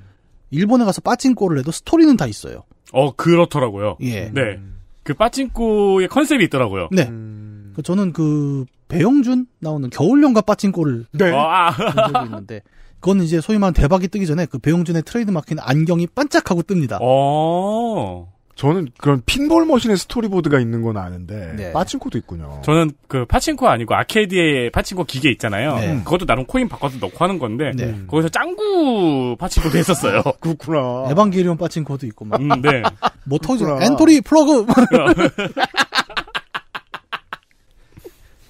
일본에 가서 빠진 꼴을 해도 스토리는 다 있어요. 어 그렇더라고요. 예. 네. 그 빠친코의 컨셉이 있더라고요. 네. 음... 그 저는 그 배영준 나오는 겨울연가 빠친코를 네. 어, 아. 본 적이 있는데 그건 이제 소위 말하는 대박이 뜨기 전에 그 배용준의 트레이드 마크인 안경이 반짝하고 뜹니다. 어. 저는 그런 핀볼 머신의 스토리보드가 있는 건 아는데 네. 파친코도 있군요. 저는 그 파친코 아니고 아케이드의 파친코 기계 있잖아요. 네. 그것도 나름 코인 바꿔서 넣고 하는 건데 네. 거기서 짱구 파친코도 했었어요. 그렇구나. 에반게리온 파친코도 있고 막. 음, 네. 모터즈 뭐 엔토리 플러그.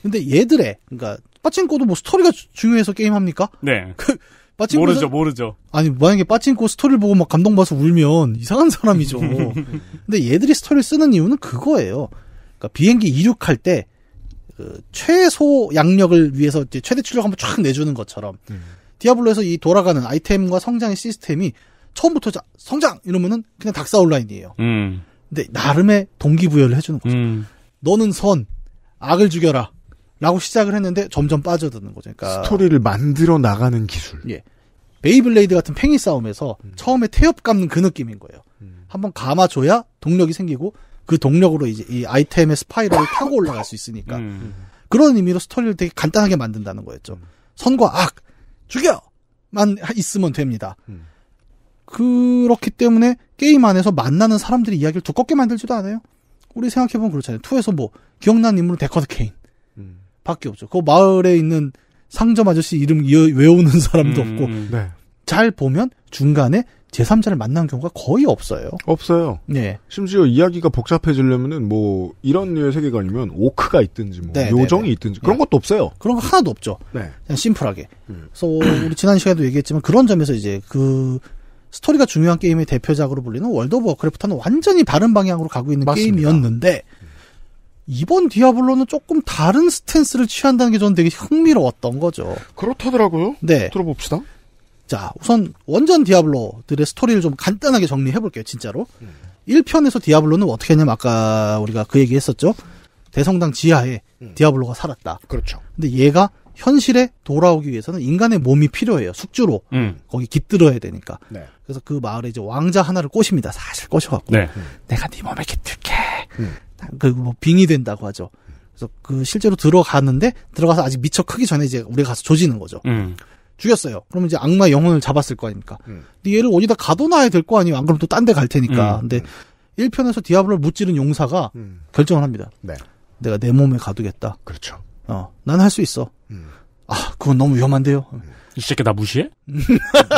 근데 얘들의 그러니까 파친코도 뭐 스토리가 주, 중요해서 게임합니까? 네. 그, 빠친코 모르죠, 사... 모르죠. 아니 만약에 빠친코 스토리를 보고 막 감동받아서 울면 이상한 사람이죠. 근데 얘들이 스토리를 쓰는 이유는 그거예요. 그러니까 비행기 이륙할 때 그 최소 양력을 위해서 이제 최대 출력 한번 쫙 내주는 것처럼 음. 디아블로에서 이 돌아가는 아이템과 성장의 시스템이 처음부터 자, 성장 이러면은 그냥 닥사 온라인이에요. 음. 근데 나름의 동기부여를 해주는 거죠. 음. 너는 선, 악을 죽여라. 라고 시작을 했는데 점점 빠져드는 거죠. 그러니까 스토리를 만들어 나가는 기술. 예. 베이블레이드 같은 팽이 싸움에서 음. 처음에 태엽 감는 그 느낌인 거예요. 음. 한번 감아줘야 동력이 생기고 그 동력으로 이제 이 아이템의 스파이럴을 타고 올라갈 수 있으니까 음. 그런 의미로 스토리를 되게 간단하게 만든다는 거였죠. 음. 선과 악 죽여만 있으면 됩니다. 음. 그렇기 때문에 게임 안에서 만나는 사람들이 이야기를 두껍게 만들지도 않아요. 우리 생각해보면 그렇잖아요. 투에서뭐 기억나는 인물은 데커드 케인. 밖에 없죠. 그 마을에 있는 상점 아저씨 이름 외우는 사람도 음, 없고 음, 음. 네. 잘 보면 중간에 제3자를 만난 경우가 거의 없어요. 없어요. 네. 심지어 이야기가 복잡해지려면은 뭐 이런 류의 세계관이면 오크가 있든지 뭐 네, 네 요정이 네, 있든지 그런 네. 것도 없어요. 그런 거 하나도 없죠. 네. 그냥 심플하게. 음. 그래서 우리 지난 시간에도 얘기했지만 그런 점에서 이제 그 스토리가 중요한 게임의 대표작으로 불리는 월드 오브 워크래프트는 완전히 다른 방향으로 가고 있는 맞습니다. 게임이었는데 음. 이번 디아블로는 조금 다른 스탠스를 취한다는 게 저는 되게 흥미로웠던 거죠. 그렇다더라고요. 네. 들어봅시다. 자, 우선 원전 디아블로들의 스토리를 좀 간단하게 정리해볼게요, 진짜로. 음. 1편에서 디아블로는 어떻게 했냐면 아까 우리가 그 얘기 했었죠. 대성당 지하에 음. 디아블로가 살았다. 그렇죠. 근데 얘가 현실에 돌아오기 위해서는 인간의 몸이 필요해요. 숙주로. 음. 거기 깃들어야 되니까. 네. 그래서 그 마을에 이제 왕자 하나를 꼬십니다. 사실 꼬셔갖고. 네. 음. 내가 네 몸에 깃들게. 음. 그뭐 빙이 된다고 하죠. 그래서 그 실제로 들어갔는데 들어가서 아직 미처 크기 전에 이제 우리가 가서 조지는 거죠. 음. 죽였어요. 그러면 이제 악마 영혼을 잡았을 거 아닙니까? 음. 근데 얘를 어디다 가둬놔야 될 거 아니에요. 안 그러면 또 딴 데 갈 테니까. 음. 근데 1편에서 디아블로를 무찌른 용사가 음. 결정을 합니다. 네. 내가 내 몸에 가두겠다. 그렇죠. 어, 난 할 수 있어. 음. 아, 그건 너무 위험한데요. 음. 이 새끼 나 무시해? 이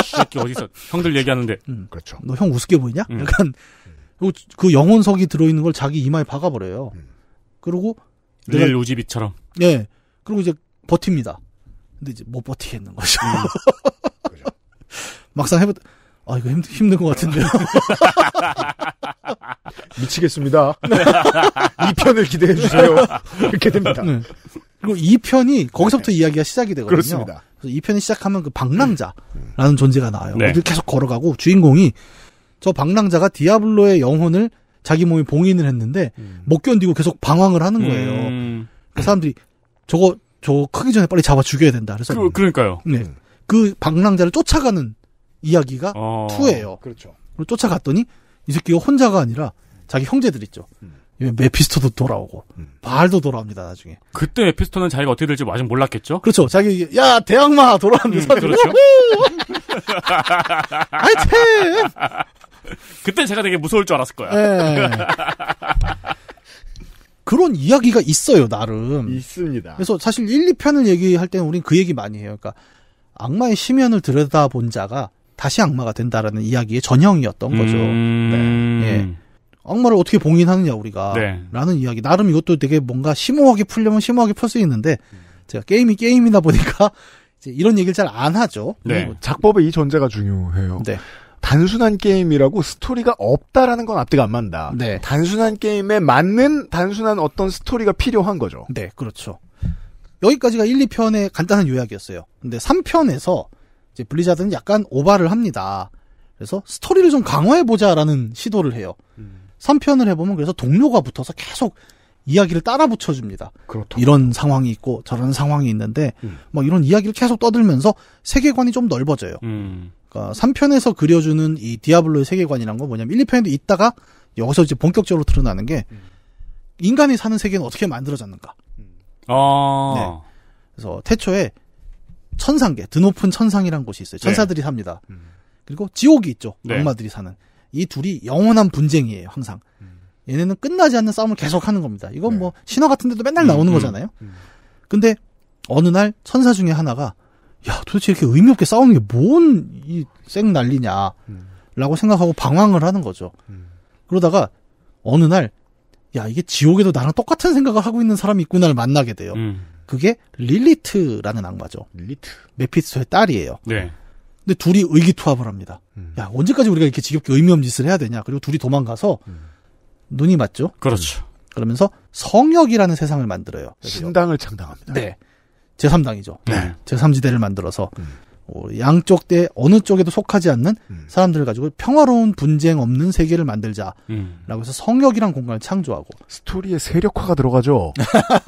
새끼 어디서 형들 얘기하는데. 음. 그렇죠. 너 형 우습게 보이냐? 약간 그 영혼석이 들어있는 걸 자기 이마에 박아버려요. 음. 그리고 내가 릴 우지비처럼. 예. 그리고 이제 버팁니다. 근데 이제 못 버티겠는 거죠. 음. 막상 해보, 아 이거 힘든 힘든 것 같은데요. 미치겠습니다. 이 편을 기대해 주세요. 이렇게 됩니다. 네. 그리고 이 편이 거기서부터 네. 이야기가 시작이 되거든요. 그렇습니다. 그래서 이 편이 시작하면 그 방랑자라는 음. 존재가 나와요. 네. 계속 걸어가고 주인공이 저 방랑자가 디아블로의 영혼을 자기 몸에 봉인을 했는데 음. 못 견디고 계속 방황을 하는 거예요. 음. 그 사람들이 저거 저 크기 전에 빨리 잡아 죽여야 된다. 그래서 그, 러니까요 네, 음. 그 방랑자를 쫓아가는 이야기가 어. 투예요. 그렇죠. 쫓아갔더니 이 새끼가 혼자가 아니라 자기 형제들 있죠. 음. 메피스토도 돌아오고 음. 바도 돌아옵니다 나중에. 그때 메피스토는 자기가 어떻게 될지 아직 몰랐겠죠? 그렇죠. 자기 야 대학마 돌아옵니다. 음, 그렇죠. 아이템. 그땐 제가 되게 무서울 줄 알았을 거야. 네. 그런 이야기가 있어요, 나름. 있습니다. 그래서 사실 1, 2편을 얘기할 때는 우린 그 얘기 많이 해요. 그러니까 악마의 심연을 들여다본 자가 다시 악마가 된다라는 이야기의 전형이었던 거죠. 음... 네. 예. 악마를 어떻게 봉인하느냐 우리가 네. 라는 이야기. 나름 이것도 되게 뭔가 심오하게 풀려면 심오하게 풀 수 있는데 제가 게임이 게임이다 보니까 이런 얘기를 잘 안 하죠. 네. 뭐 작법의 이 존재가 중요해요. 네. 단순한 게임이라고 스토리가 없다라는 건 앞뒤가 안 맞는다. 네. 단순한 게임에 맞는 단순한 어떤 스토리가 필요한 거죠. 네, 그렇죠. 여기까지가 1, 2편의 간단한 요약이었어요. 근데 3편에서 이제 블리자드는 약간 오바를 합니다. 그래서 스토리를 좀 강화해보자라는 시도를 해요. 음. 3편을 해보면 그래서 동료가 붙어서 계속 이야기를 따라 붙여줍니다. 그렇다. 이런 상황이 있고 저런 상황이 있는데 음. 막 이런 이야기를 계속 떠들면서 세계관이 좀 넓어져요. 음. 그러니까 3편에서 그려주는 이 디아블로의 세계관이란 건 뭐냐면 1, 2편에도 있다가 여기서 이제 본격적으로 드러나는 게 음. 인간이 사는 세계는 어떻게 만들어졌는가. 음. 아. 네. 그래서 태초에 천상계, 드높은 천상이란 곳이 있어요. 네. 천사들이 네. 삽니다. 음. 그리고 지옥이 있죠. 네. 악마들이 사는. 이 둘이 영원한 분쟁이에요, 항상. 얘네는 끝나지 않는 싸움을 계속 하는 겁니다. 이건 네. 뭐 신화 같은 데도 맨날 나오는 음, 거잖아요. 근데 어느 날 천사 중에 하나가 야, 도대체 이렇게 의미 없게 싸우는 게 뭔 이 쌩 난리냐라고 생각하고 방황을 하는 거죠. 음. 그러다가 어느 날, 야, 이게 지옥에도 나랑 똑같은 생각을 하고 있는 사람이 있구나를 만나게 돼요. 음. 그게 릴리트라는 악마죠. 릴리트. 메피스토의 딸이에요. 네. 근데 둘이 의기투합을 합니다. 음. 야, 언제까지 우리가 이렇게 지겹게 의미 없는 짓을 해야 되냐. 그리고 둘이 도망가서 음. 눈이 맞죠? 그렇죠. 그러면서 성역이라는 세상을 만들어요. 신당을 창당합니다. 네. 제3당이죠. 네. 제3지대를 만들어서 음. 어, 양쪽 대 어느 쪽에도 속하지 않는 음. 사람들을 가지고 평화로운 분쟁 없는 세계를 만들자라고 음. 해서 성역이란 공간을 창조하고 스토리에 세력화가 들어가죠.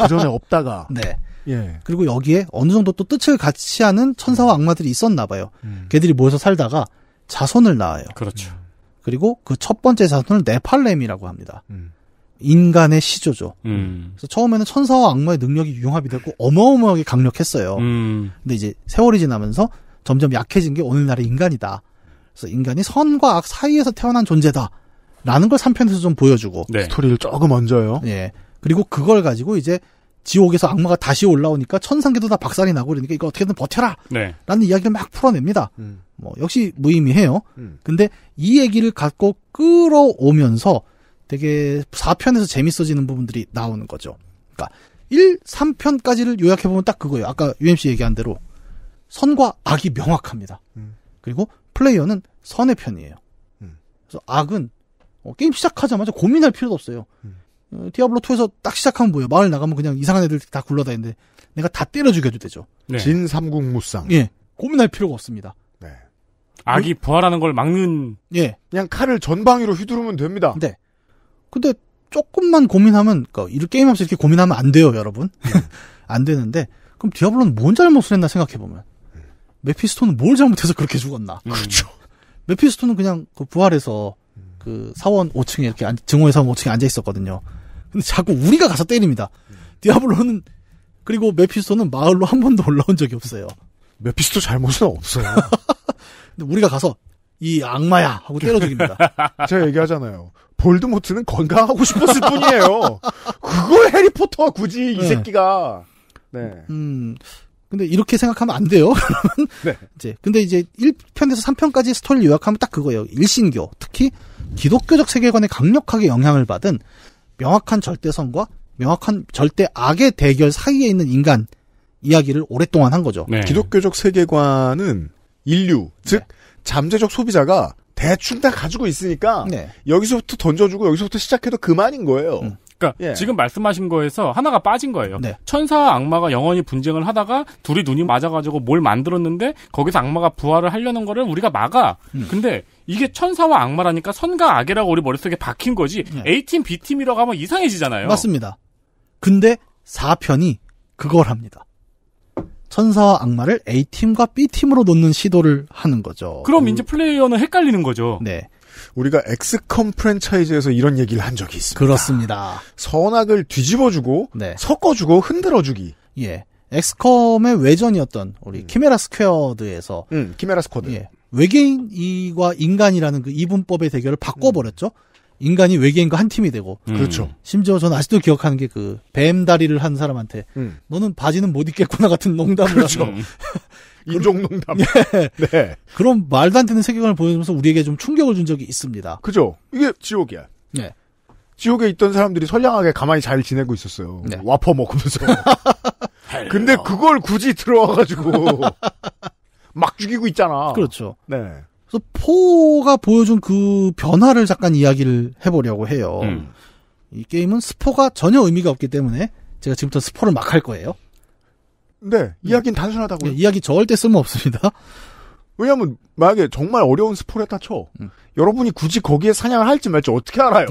그 전에 없다가 네. 예. 그리고 여기에 어느 정도 또 뜻을 같이 하는 천사와 음. 악마들이 있었나 봐요. 음. 걔들이 모여서 살다가 자손을 낳아요. 그렇죠. 그리고 그 첫 번째 자손을 네팔렘이라고 합니다. 음. 인간의 시조죠. 음. 그래서 처음에는 천사와 악마의 능력이 융합이 되고 어마어마하게 강력했어요. 음. 근데 이제 세월이 지나면서 점점 약해진 게 오늘날의 인간이다. 그래서 인간이 선과 악 사이에서 태어난 존재다. 라는 걸 3편에서 좀 보여주고. 네. 스토리를 조금 얹어요. 예. 그리고 그걸 가지고 이제 지옥에서 악마가 다시 올라오니까 천상계도 다 박살이 나고 그러니까 이거 어떻게든 버텨라! 네. 라는 이야기를 막 풀어냅니다. 음. 뭐, 역시 무의미해요. 음. 근데 이 얘기를 갖고 끌어오면서 되게 4편에서 재밌어지는 부분들이 나오는 거죠. 그러니까 1, 3편까지를 요약해보면 딱 그거예요. 아까 UMC 얘기한 대로 선과 악이 명확합니다. 음. 그리고 플레이어는 선의 편이에요. 음. 그래서 악은 어, 게임 시작하자마자 고민할 필요도 없어요. 음. 어, 디아블로 2에서 딱 시작하면 뭐예요? 마을 나가면 그냥 이상한 애들 다 굴러다니는데 내가 다 때려 죽여도 되죠. 네. 진삼국무쌍. 예, 고민할 필요가 없습니다. 네. 악이 부활하는 걸 막는. 예. 그냥 칼을 전방위로 휘두르면 됩니다. 네. 근데 조금만 고민하면 그러니까 이렇게 게임하면서 이렇게 고민하면 안 돼요, 여러분. 안 되는데 그럼 디아블로는 뭔 잘못을 했나 생각해 보면 메피스토는 뭘 잘못해서 그렇게 죽었나. 음. 그렇죠. 메피스토는 그냥 그 부활해서 그 사원 5층에 이렇게 증오의 사원 5층에 앉아 있었거든요. 근데 자꾸 우리가 가서 때립니다. 디아블로는 그리고 메피스토는 마을로 한 번도 올라온 적이 없어요. 메피스토 잘못은 없어요. 근데 우리가 가서 이 악마야 하고 때려 죽입니다. 제가 얘기하잖아요. 볼드모트는 건강하고 싶었을 뿐이에요. 그걸 해리포터와 굳이 이 네. 새끼가. 네. 음. 근데 이렇게 생각하면 안 돼요. 네. 이제 근데 이제 1편에서 3편까지 스토리를 요약하면 딱 그거예요. 일신교, 특히 기독교적 세계관에 강력하게 영향을 받은 명확한 절대성과 명확한 절대 악의 대결 사이에 있는 인간 이야기를 오랫동안 한 거죠. 네. 기독교적 세계관은 인류, 즉 네. 잠재적 소비자가 대충 다 가지고 있으니까 네. 여기서부터 던져주고 여기서부터 시작해도 그만인 거예요. 음. 그러니까 예. 지금 말씀하신 거에서 하나가 빠진 거예요. 네. 천사와 악마가 영원히 분쟁을 하다가 둘이 눈이 맞아가지고 뭘 만들었는데 거기서 악마가 부활을 하려는 거를 우리가 막아. 음. 근데 이게 천사와 악마라니까 선과 악이라고 우리 머릿속에 박힌 거지 예. A팀, B팀이라고 하면 이상해지잖아요. 맞습니다. 근데 4편이 그걸 합니다. 천사와 악마를 A팀과 B팀으로 놓는 시도를 하는 거죠. 그럼 음. 이제 플레이어는 헷갈리는 거죠. 네. 우리가 엑스컴 프랜차이즈에서 이런 얘기를 한 적이 있습니다. 그렇습니다. 선악을 뒤집어주고 네. 섞어주고 흔들어주기. 예. 엑스컴의 외전이었던 우리 음. 키메라 스퀘어드에서 음, 키메라 스쿼드. 예. 외계인과 인간이라는 그 이분법의 대결을 바꿔버렸죠. 음. 인간이 외계인과 한 팀이 되고. 음. 그렇죠. 심지어 저는 아직도 기억하는 게 그뱀 다리를 한 사람한테 음. 너는 바지는 못 입겠구나 같은 농담을 그렇죠. 인종농담. 예. 네. 그럼 말도 안 되는 세계관을 보여주면서 우리에게 좀 충격을 준 적이 있습니다. 그죠. 이게 지옥이야. 네. 지옥에 있던 사람들이 선량하게 가만히 잘 지내고 있었어요. 네. 와퍼 먹으면서. 근데 그걸 굳이 들어와가지고 막 죽이고 있잖아. 그렇죠. 네. 그래서 포가 보여준 그 변화를 잠깐 이야기를 해보려고 해요. 음. 이 게임은 스포가 전혀 의미가 없기 때문에 제가 지금부터 스포를 막 할 거예요. 네, 네. 이야기는 네. 단순하다고요. 네, 이야기 절대 쓸모없습니다. 왜냐하면 만약에 정말 어려운 스포를 했다 쳐 음. 여러분이 굳이 거기에 사냥을 할지 말지 어떻게 알아요?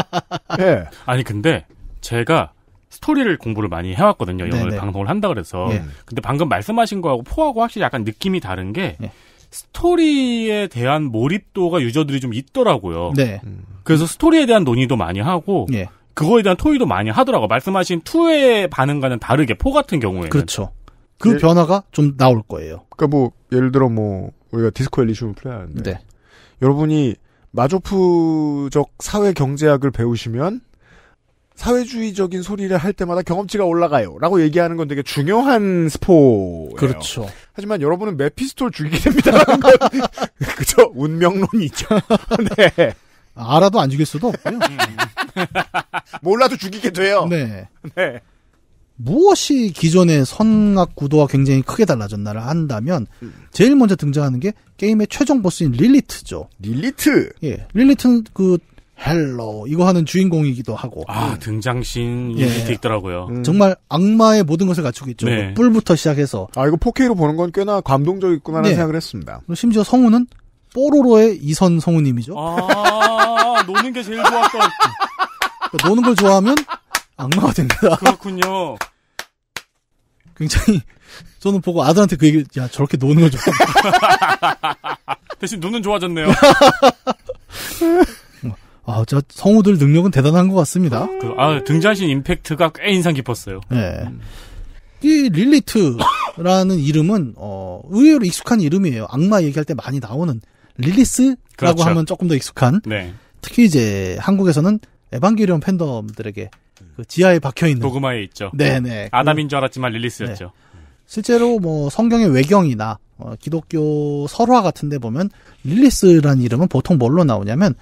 네. 아니 근데 제가 스토리를 공부를 많이 해왔거든요. 이어를 네, 네. 방송을 한다 그래서. 예. 근데 방금 말씀하신 거하고 포하고 확실히 약간 느낌이 다른 게 예. 스토리에 대한 몰입도가 유저들이 좀 있더라고요. 네. 그래서 스토리에 대한 논의도 많이 하고 네. 그거에 대한 토의도 많이 하더라고. 말씀하신 투의 반응과는 다르게 포 같은 경우에는 그렇죠. 그 예, 변화가 좀 나올 거예요. 그러니까 뭐 예를 들어 뭐 우리가 디스코 엘리시움을 플레이하는데 네. 여러분이 마조프적 사회 경제학을 배우시면 사회주의적인 소리를 할 때마다 경험치가 올라가요라고 얘기하는 건 되게 중요한 스포예 그렇죠. 하지만 여러분은 메피스톨 죽이게 됩니다 그죠 운명론이죠. 네. 알아도 안 죽일 수도 없고요. 음. 몰라도 죽이게 돼요. 네. 네. 무엇이 기존의 선악 구도와 굉장히 크게 달라졌나를 한다면 음. 제일 먼저 등장하는 게 게임의 최종 보스인 릴리트죠. 릴리트. 예, 릴리트는 그 헬로 이거 하는 주인공이기도 하고 아 음. 등장신 예. 밑에 있더라고요 음. 정말 악마의 모든 것을 갖추고 있죠 네. 뿔부터 시작해서 아 이거 4K로 보는 건 꽤나 감동적이구나 하는 네. 생각을 했습니다 심지어 성우는 뽀로로의 이선 성우님이죠 아 노는 게 제일 좋았던 그러니까 노는 걸 좋아하면 악마가 됩니다 그렇군요 굉장히 저는 보고 아들한테 그 얘기 를야 저렇게 노는 걸 좋아 대신 눈은 좋아졌네요 아, 저 성우들 능력은 대단한 것 같습니다. 그, 아, 등장신 임팩트가 꽤 인상 깊었어요. 네. 음. 이 릴리트라는 이름은 어, 의외로 익숙한 이름이에요. 악마 얘기할 때 많이 나오는 릴리스라고 그렇죠. 하면 조금 더 익숙한. 네. 특히 이제 한국에서는 에반게리온 팬덤들에게 그 지하에 박혀 있는 도그마에 있죠. 네네. 네. 그 아담인 줄 알았지만 릴리스였죠. 네. 실제로 뭐 성경의 외경이나 어, 기독교 설화 같은데 보면 릴리스라는 이름은 보통 뭘로 나오냐면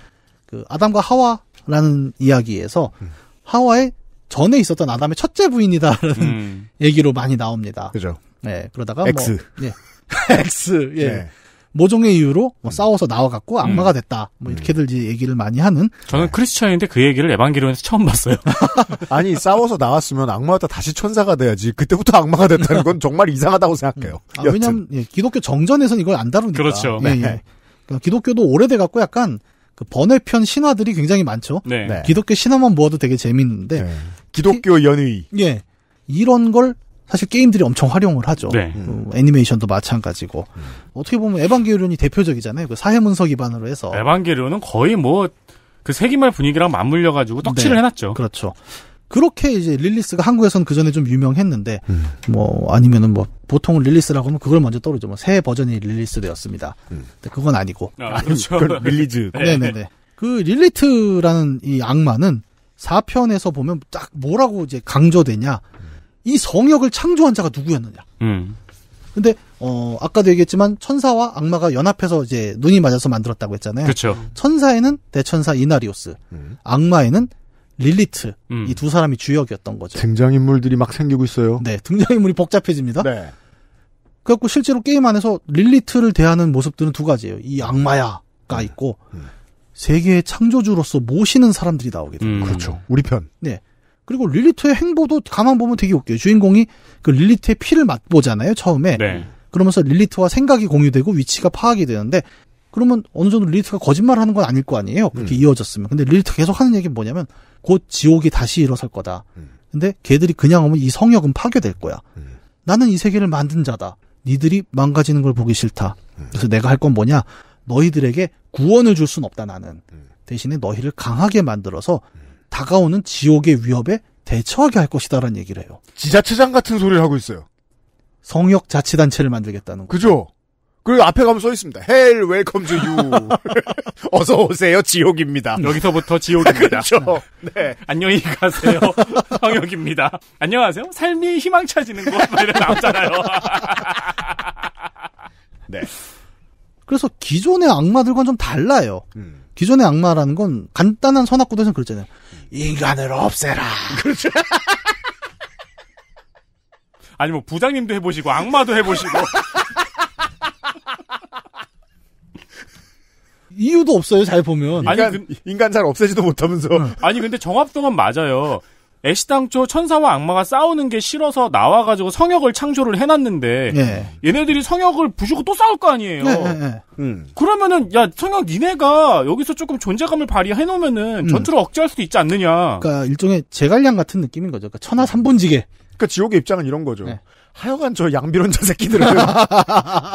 그 아담과 하와라는 이야기에서 음. 하와의 전에 있었던 아담의 첫째 부인이다라는 음. 얘기로 많이 나옵니다. 그죠. 네, 그러다가 뭐 X. 뭐 예. X. 예. 네. 모종의 이유로 뭐 음. 싸워서 나와갖고 음. 악마가 됐다. 뭐 이렇게들 음. 얘기를 많이 하는. 저는 예. 크리스천인데 그 얘기를 에반기론에서 처음 봤어요. 아니 싸워서 나왔으면 악마였다 다시 천사가 돼야지. 그때부터 악마가 됐다는 건 정말 이상하다고 생각해요. 아, 왜냐면 하 예, 기독교 정전에서는 이걸 안 다루니까. 그렇죠. 예, 예. 네. 그러니까 기독교도 오래돼갖고 약간 그 번외편 신화들이 굉장히 많죠. 네. 네. 기독교 신화만 모아도 되게 재밌는데 네. 기독교 연의. 예. 이런 걸 사실 게임들이 엄청 활용을 하죠. 네. 음. 애니메이션도 마찬가지고 음. 어떻게 보면 에반게리온이 대표적이잖아요. 그 사회 문서 기반으로 해서 에반게리온은 거의 뭐 그 세기말 분위기랑 맞물려 가지고 떡칠을 네. 해놨죠. 그렇죠. 그렇게 이제 릴리스가 한국에서는 그 전에 좀 유명했는데 음. 뭐 아니면은 뭐 보통 릴리스라고 하면 그걸 먼저 떠오르죠. 뭐새 버전이 릴리스되었습니다. 음. 근데 그건 아니고 아, 그렇죠. 릴리즈. 네. 네네네. 그 릴리트라는 이 악마는 4편에서 보면 딱 뭐라고 이제 강조되냐. 이 성역을 창조한 자가 누구였느냐. 음. 근데 어 아까도 얘기했지만 천사와 악마가 연합해서 이제 눈이 맞아서 만들었다고 했잖아요. 그렇죠. 천사에는 대천사 이나리오스, 음. 악마에는 릴리트 음. 이두 사람이 주역이었던 거죠. 등장인물들이 막 생기고 있어요. 네, 등장인물이 복잡해집니다. 네. 그래갖고 실제로 게임 안에서 릴리트를 대하는 모습들은 두 가지예요. 이 악마야가 음. 있고 음. 세계의 창조주로서 모시는 사람들이 나오게 돼요. 음. 그렇죠. 우리 편. 네. 그리고 릴리트의 행보도 가만 보면 되게 웃겨요. 주인공이 그 릴리트의 피를 맛보잖아요. 처음에. 네. 그러면서 릴리트와 생각이 공유되고 위치가 파악이 되는데 그러면 어느 정도 릴리트가 거짓말하는 건 아닐 거 아니에요. 그렇게 음. 이어졌으면. 근데 릴리트 계속 하는 얘기는 뭐냐면 곧 지옥이 다시 일어설 거다. 음. 근데 걔들이 그냥 오면 이 성역은 파괴될 거야. 음. 나는 이 세계를 만든 자다. 니들이 망가지는 걸 보기 싫다. 음. 그래서 내가 할 건 뭐냐? 너희들에게 구원을 줄 순 없다 나는. 음. 대신에 너희를 강하게 만들어서 음. 다가오는 지옥의 위협에 대처하게 할 것이다라는 얘기를 해요. 지자체장 같은 소리를 하고 있어요. 성역 자치단체를 만들겠다는 거죠. 그죠? 그리고 앞에 가면 써 있습니다. 헬 웰컴 주 유. 어서 오세요. 지옥입니다. 여기서부터 지옥입니다. 그렇죠. 네. 안녕히 가세요. 성혁입니다. 안녕하세요. 삶이 희망차지는 곳 말이 나오잖아요. 네. 그래서 기존의 악마들과는 좀 달라요. 음. 기존의 악마라는 건 간단한 선악구도에서 는 그렇잖아요. 인간을 없애라. 그렇죠. 아니 뭐 부장님도 해보시고 악마도 해보시고 이유도 없어요. 잘 보면 인간, 아니, 그, 인간 잘 없애지도 못하면서 아니 근데 정합성은 맞아요. 애시당초 천사와 악마가 싸우는 게 싫어서 나와가지고 성역을 창조를 해놨는데 네. 얘네들이 성역을 부수고 또 싸울 거 아니에요. 네, 네, 네, 음. 그러면은 야 성역 니네가 여기서 조금 존재감을 발휘해놓으면은 음. 전투를 억제할 수도 있지 않느냐. 그러니까 일종의 재갈량 같은 느낌인 거죠. 그러니까 천하 삼본지게. 그러니까 지옥의 입장은 이런 거죠. 네. 하여간 저 양비론자 새끼들은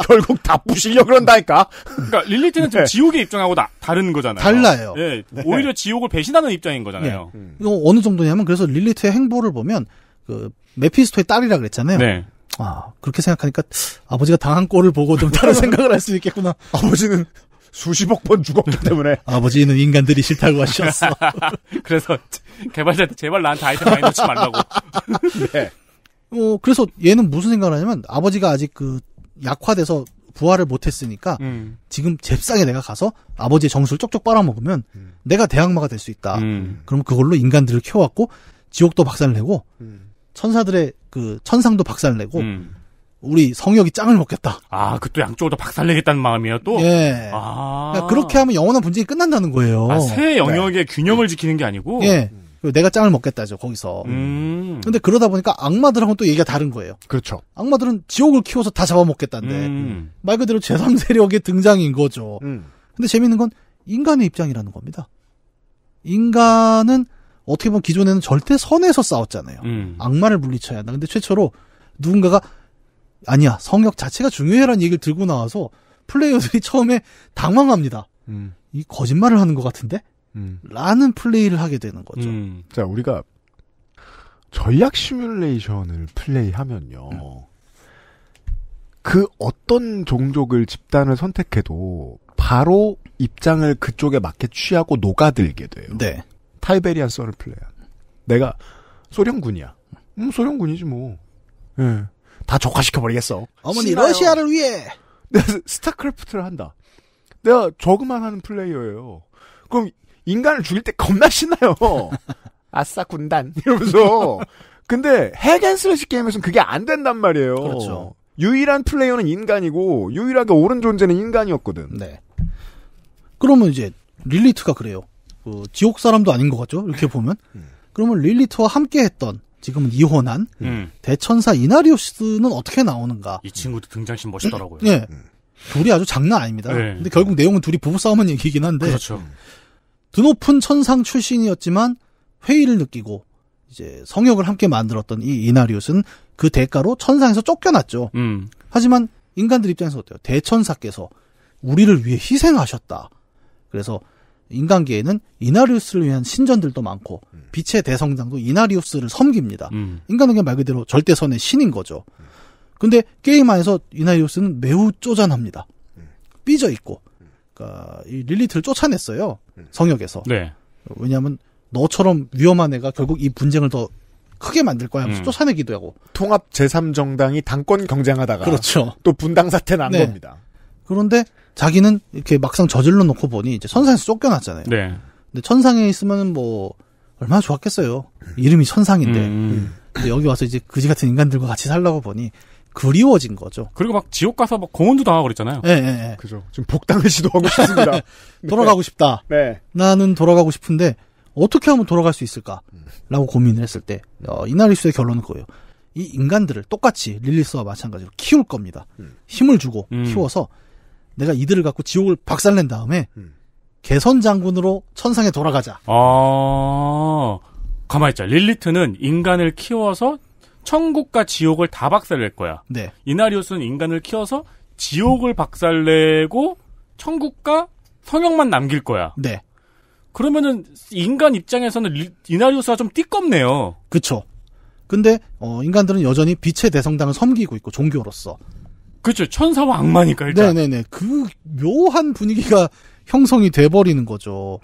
결국 다 부시려 그런다니까. 그러니까 릴리트는 네. 지옥의 입장하고 다, 다른 거잖아요. 달라요. 예, 네. 오히려 지옥을 배신하는 입장인 거잖아요. 네. 음. 이거 어느 정도냐면 그래서 릴리트의 행보를 보면 그 메피스토의 딸이라 그랬잖아요. 네. 아 그렇게 생각하니까 아버지가 당한 꼴을 보고 좀 다른 생각을 할 수 있겠구나. 아버지는 수십억 번 죽었기 때문에 아버지는 인간들이 싫다고 하셨어. 그래서 개발자한테 제발 나한테 아이템 많이 넣지 말라고. 네. 어, 그래서 얘는 무슨 생각을 하냐면 아버지가 아직 그 약화돼서 부활을 못했으니까 음. 지금 잽싸게 내가 가서 아버지의 정수를 쪽쪽 빨아먹으면 음. 내가 대항마가 될 수 있다. 음. 그럼 그걸로 인간들을 키워왔고 지옥도 박살내고 음. 천사들의 그 천상도 박살내고 음. 우리 성역이 짱을 먹겠다. 아, 그 또 양쪽으로 박살내겠다는 마음이에요, 또? 예. 아. 그러니까 그렇게 하면 영원한 분쟁이 끝난다는 거예요. 아, 세 영역의 네. 균형을 지키는 게 아니고? 예. 내가 짱을 먹겠다죠 거기서. 음. 근데 그러다 보니까 악마들하고는 또 얘기가 다른 거예요. 그렇죠. 악마들은 지옥을 키워서 다 잡아먹겠다는데 음. 말 그대로 제3 세력의 등장인 거죠. 음. 근데 재밌는 건 인간의 입장이라는 겁니다. 인간은 어떻게 보면 기존에는 절대 선에서 싸웠잖아요. 음. 악마를 물리쳐야 한다. 근데 최초로 누군가가 아니야 성역 자체가 중요해라는 얘기를 들고 나와서 플레이어들이 처음에 당황합니다. 음. 이 거짓말을 하는 것 같은데 음. 라는 플레이를 하게 되는 거죠. 음. 자, 우리가 전략 시뮬레이션을 플레이하면요. 음. 그 어떤 종족을 집단을 선택해도 바로 입장을 그쪽에 맞게 취하고 녹아들게 돼요. 네. 타이베리안 썰을 플레이한. 내가 소련군이야. 음, 소련군이지 뭐. 예. 다 적화시켜버리겠어. 어머니, 신나요. 러시아를 위해! 내가 스타크래프트를 한다. 내가 저그만 하는 플레이어예요. 그럼 인간을 죽일 때 겁나 신나요. 아싸 군단 이러면서. 근데 핵앤슬래시 게임에서는 그게 안 된단 말이에요. 그렇죠. 유일한 플레이어는 인간이고 유일하게 옳은 존재는 인간이었거든. 네. 그러면 이제 릴리트가 그래요. 그 지옥 사람도 아닌 것 같죠? 이렇게 보면. 음. 그러면 릴리트와 함께했던 지금은 이혼한 음. 음. 대천사 이나리오스는 어떻게 나오는가? 이 친구도 등장신 멋있더라고요. 네. 음. 둘이 아주 장난 아닙니다. 네. 근데 결국 내용은 둘이 부부싸움은 얘기긴 한데. 그렇죠. 드높은 천상 출신이었지만 회의를 느끼고 이제 성역을 함께 만들었던 이이나리우스는그 대가로 천상에서 쫓겨났죠. 음. 하지만 인간들 입장에서 어때요? 대천사께서 우리를 위해 희생하셨다. 그래서 인간계에는 이나리우스를 위한 신전들도 많고 빛의 대성당도 이나리우스를 섬깁니다. 음. 인간에게 말 그대로 절대선의 신인 거죠. 근데 게임 안에서 이나리우스는 매우 쪼잔합니다. 음. 삐져 있고 그이 아, 릴리트를 쫓아냈어요. 음. 성역에서. 네. 왜냐하면 너처럼 위험한 애가 결국 이 분쟁을 더 크게 만들 거야 하면서 음. 쫓아내기도 하고. 통합 제3정당이 당권 경쟁하다가 그렇죠. 또 분당 사태 난 네. 겁니다. 그런데 자기는 이렇게 막상 저질러 놓고 보니 이제 선상에서 쫓겨났잖아요. 네. 근데 천상에 있으면 뭐 얼마나 좋았겠어요. 이름이 천상인데. 음. 여기 와서 이제 그지 같은 인간들과 같이 살라고 보니 그리워진 거죠. 그리고 막 지옥 가서 막 고문도 당하고 그랬잖아요. 예, 예, 예. 그죠. 지금 복당을 시도하고 싶습니다. 돌아가고 싶다. 네. 나는 돌아가고 싶은데 어떻게 하면 돌아갈 수 있을까라고 고민을 했을 때 어, 이나리수의 결론은 그거예요. 이 인간들을 똑같이 릴리스와 마찬가지로 키울 겁니다. 음. 힘을 주고 음. 키워서 내가 이들을 갖고 지옥을 박살낸 다음에 음. 개선 장군으로 천상에 돌아가자. 아, 가만히 있자. 릴리트는 인간을 키워서 천국과 지옥을 다 박살낼 거야. 네. 이나리오스는 인간을 키워서 지옥을 박살내고 천국과 성형만 남길 거야. 네. 그러면은 인간 입장에서는 이나리오스가좀 띠껍네요. 그렇죠 근데 어, 인간들은 여전히 빛의 대성당을 섬기고 있고 종교로서. 그렇죠. 천사와 악마니까 일단. 네네네. 그 묘한 분위기가 형성이 돼버리는 거죠.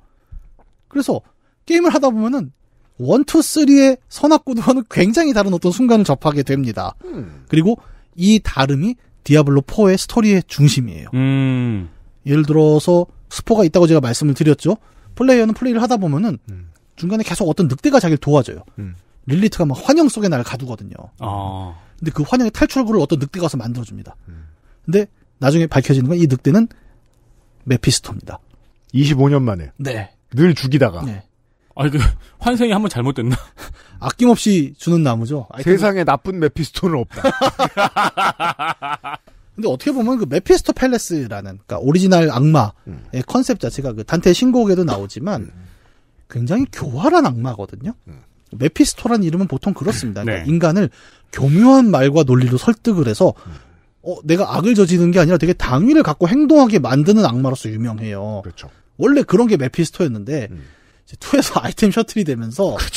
그래서 게임을 하다 보면은 원투쓰리의 선악구도와는 굉장히 다른 어떤 순간을 접하게 됩니다. 음. 그리고 이 다름이 디아블로4의 스토리의 중심이에요. 음. 예를 들어서 스포가 있다고 제가 말씀을 드렸죠. 플레이어는 플레이를 하다 보면은 음. 중간에 계속 어떤 늑대가 자기를 도와줘요. 음. 릴리트가 막 환영 속에 날를 가두거든요. 아. 근데 그 환영의 탈출구를 어떤 늑대가 와서 만들어줍니다. 음. 근데 나중에 밝혀지는 건 이 늑대는 메피스토입니다. 25년 만에. 네. 늘 죽이다가. 네. 아, 니 그, 환생이 한번 잘못됐나? 아낌없이 주는 나무죠. 아이템. 세상에 나쁜 메피스토는 없다. 근데 어떻게 보면 그 메피스토 팰레스라는, 그니까 오리지널 악마의 음. 컨셉 자체가 그 단테 신곡에도 나오지만 음. 굉장히 교활한 악마거든요. 음. 메피스토라는 이름은 보통 그렇습니다. 네. 그러니까 네. 인간을 교묘한 말과 논리로 설득을 해서 어, 내가 악을 저지르는 게 아니라 되게 당위를 갖고 행동하게 만드는 악마로서 유명해요. 그렇죠. 원래 그런 게 메피스토였는데 음. 투에서 아이템 셔틀이 되면서 그렇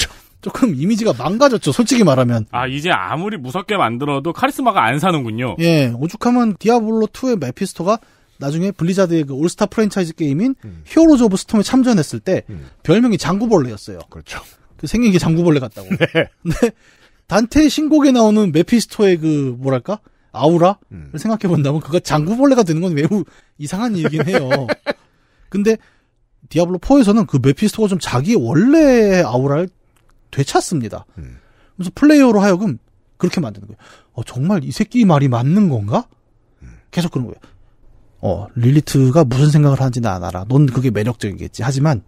조금 이미지가 망가졌죠. 솔직히 말하면. 아 이제 아무리 무섭게 만들어도 카리스마가 안 사는군요. 예, 오죽하면 디아블로 2의 메피스토가 나중에 블리자드의 그 올스타 프랜차이즈 게임인 음. 히어로즈 오브 스톰에 참전했을 때 음. 별명이 장구벌레였어요. 그렇죠. 그 생긴 게 장구벌레 같다고. 네. 근데 단테 신곡에 나오는 메피스토의 그 뭐랄까 아우라를 음. 생각해 본다면 그가 장구벌레가 되는 건 매우 이상한 얘기긴 해요. 근데 디아블로 4에서는 그 메피스토가 좀 자기 원래 아우라를 되찾습니다. 음. 그래서 플레이어로 하여금 그렇게 만드는 거예요. 어, 정말 이 새끼 말이 맞는 건가? 계속 그런 거예요. 어, 릴리트가 무슨 생각을 하는지 나 알아. 넌 그게 매력적이겠지. 하지만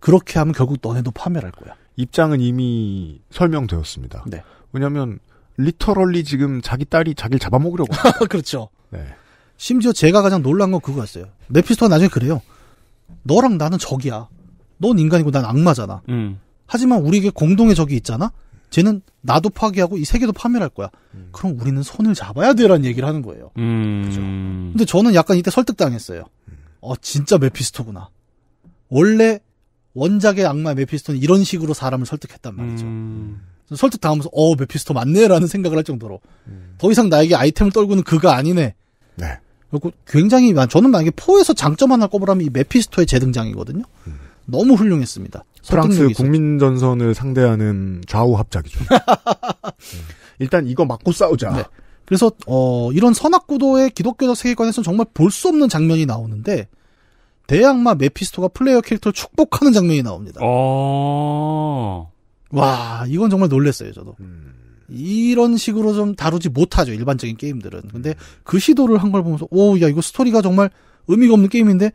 그렇게 하면 결국 너네도 파멸할 거야. 입장은 이미 설명되었습니다. 네. 왜냐면 리터럴리 지금 자기 딸이 자기를 잡아먹으려고. 그렇죠. 네. 심지어 제가 가장 놀란 건 그거였어요. 메피스토가 나중에 그래요. 너랑 나는 적이야. 넌 인간이고 난 악마잖아. 음. 하지만 우리에게 공동의 적이 있잖아. 쟤는 나도 파괴하고 이 세계도 파멸할 거야. 음. 그럼 우리는 손을 잡아야 돼라는 얘기를 하는 거예요. 음. 그죠. 근데 저는 약간 이때 설득당했어요. 음. 어, 진짜 메피스토구나. 원래 원작의 악마 메피스토는 이런 식으로 사람을 설득했단 말이죠. 음. 설득당하면서 어 메피스토 맞네라는 생각을 할 정도로 음. 더 이상 나에게 아이템을 떨구는 그가 아니네. 네. 그리고 굉장히 아, 저는 만약에 포에서 장점 하나 꼽으라면 이 메피스토의 재등장이거든요. 음. 너무 훌륭했습니다. 프랑스 국민전선을 상대하는 좌우 합작이죠. 음. 일단 이거 맞고 싸우자. 네. 그래서 어, 이런 선악구도의 기독교적 세계관에서는 정말 볼 수 없는 장면이 나오는데 대양마 메피스토가 플레이어 캐릭터를 축복하는 장면이 나옵니다. 어... 와 이건 정말 놀랬어요 저도. 음. 이런 식으로 좀 다루지 못하죠 일반적인 게임들은. 근데 그 시도를 한 걸 보면서 오야 이거 스토리가 정말 의미가 없는 게임인데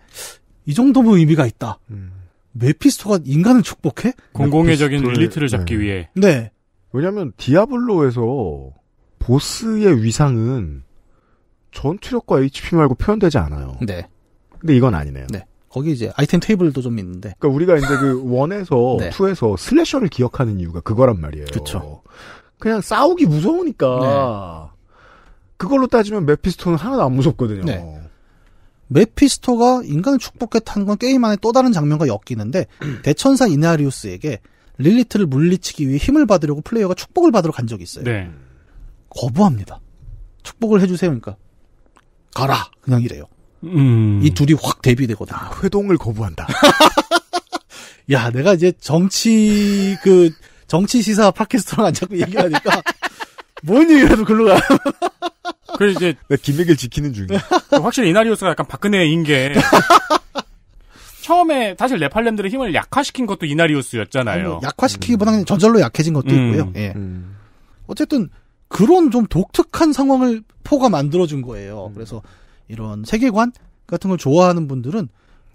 이 정도면 의미가 있다. 음. 메피스토가 인간을 축복해? 공공의적인 엘리트를 잡기 네. 위해. 네. 왜냐하면 디아블로에서 보스의 위상은 전투력과 HP 말고 표현되지 않아요. 네. 근데 이건 아니네요. 네. 거기 이제 아이템 테이블도 좀 있는데. 그러니까 우리가 이제 그 원에서 네. 투에서 네. 슬래셔를 기억하는 이유가 그거란 말이에요. 그렇죠. 그냥 싸우기 무서우니까 네. 그걸로 따지면 메피스토는 하나도 안 무섭거든요. 네. 메피스토가 인간을 축복해 타는 건 게임 안에 또 다른 장면과 엮이는데 대천사 이나리우스에게 릴리트를 물리치기 위해 힘을 받으려고 플레이어가 축복을 받으러 간 적이 있어요. 네. 거부합니다. 축복을 해주세요. 그러니까 가라 그냥 이래요. 음... 이 둘이 확 대비되거든. 요 아, 회동을 거부한다. 야, 내가 이제 정치 그 정치 시사 팟캐스트랑 안 자꾸 얘기하니까 뭔 얘기라도 글로 가. 그래 이제 내 네, 김백일 지키는 중이야. 그 확실히 이나리오스가 약간 박근혜인 게 처음에 사실 네팔렘들의 힘을 약화시킨 것도 이나리오스였잖아요. 아니, 약화시키기보다는 음. 저절로 약해진 것도 음. 있고요. 예. 음. 어쨌든 그런 좀 독특한 상황을 포가 만들어준 거예요. 그래서 이런 세계관 같은 걸 좋아하는 분들은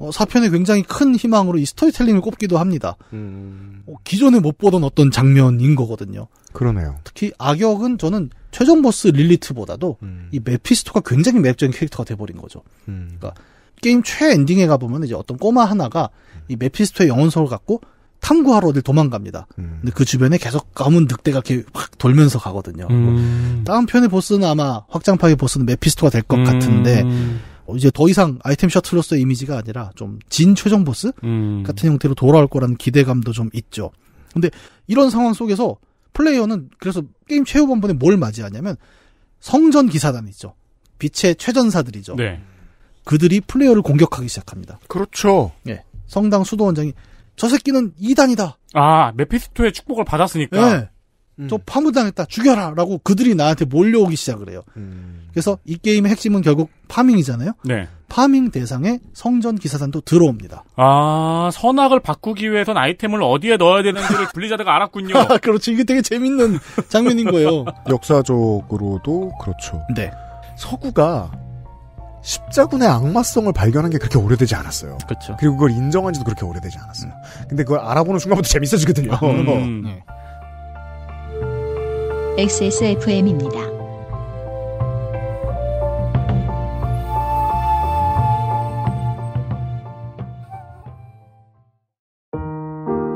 어, 사편에 굉장히 큰 희망으로 이 스토리텔링을 꼽기도 합니다. 음... 어, 기존에 못 보던 어떤 장면인 거거든요. 그러네요. 특히 악역은 저는 최종 보스 릴리트보다도 음... 이 메피스토가 굉장히 매력적인 캐릭터가 돼버린 거죠. 음... 그러니까 게임 최 엔딩에 가보면 이제 어떤 꼬마 하나가 이 메피스토의 영혼석을 갖고 탐구하러 어딜 도망갑니다. 음. 근데 그 주변에 계속 검은 늑대가 이렇게 확 돌면서 가거든요. 음. 뭐 다음 편의 보스는 아마 확장파의 보스는 메피스토가 될 것 같은데 음. 어, 이제 더 이상 아이템 셔틀로서의 이미지가 아니라 좀 진 최종 보스 음. 같은 형태로 돌아올 거라는 기대감도 좀 있죠. 근데 이런 상황 속에서 플레이어는 그래서 게임 최후 번번에 뭘 맞이하냐면 성전 기사단 있죠. 빛의 최전사들이죠. 네. 그들이 플레이어를 공격하기 시작합니다. 그렇죠. 예. 성당 수도원장이 저 새끼는 2단이다 아, 메피스토의 축복을 받았으니까. 예. 음. 저 파무당했다 죽여라라고 그들이 나한테 몰려오기 시작을 해요. 음. 그래서 이 게임의 핵심은 결국 파밍이잖아요. 네. 파밍 대상에 성전 기사단도 들어옵니다. 아 선악을 바꾸기 위해선 아이템을 어디에 넣어야 되는지를 분리자드가 알았군요. 그렇죠. 이게 되게 재밌는 장면인 거예요. 역사적으로도 그렇죠. 네. 서구가 십자군의 악마성을 발견한 게 그렇게 오래되지 않았어요. 그렇죠. 그리고 그걸 인정한 지도 그렇게 오래되지 않았어요. 근데 그걸 알아보는 순간부터 재밌어지거든요. 음. 어. 네. XSFM입니다.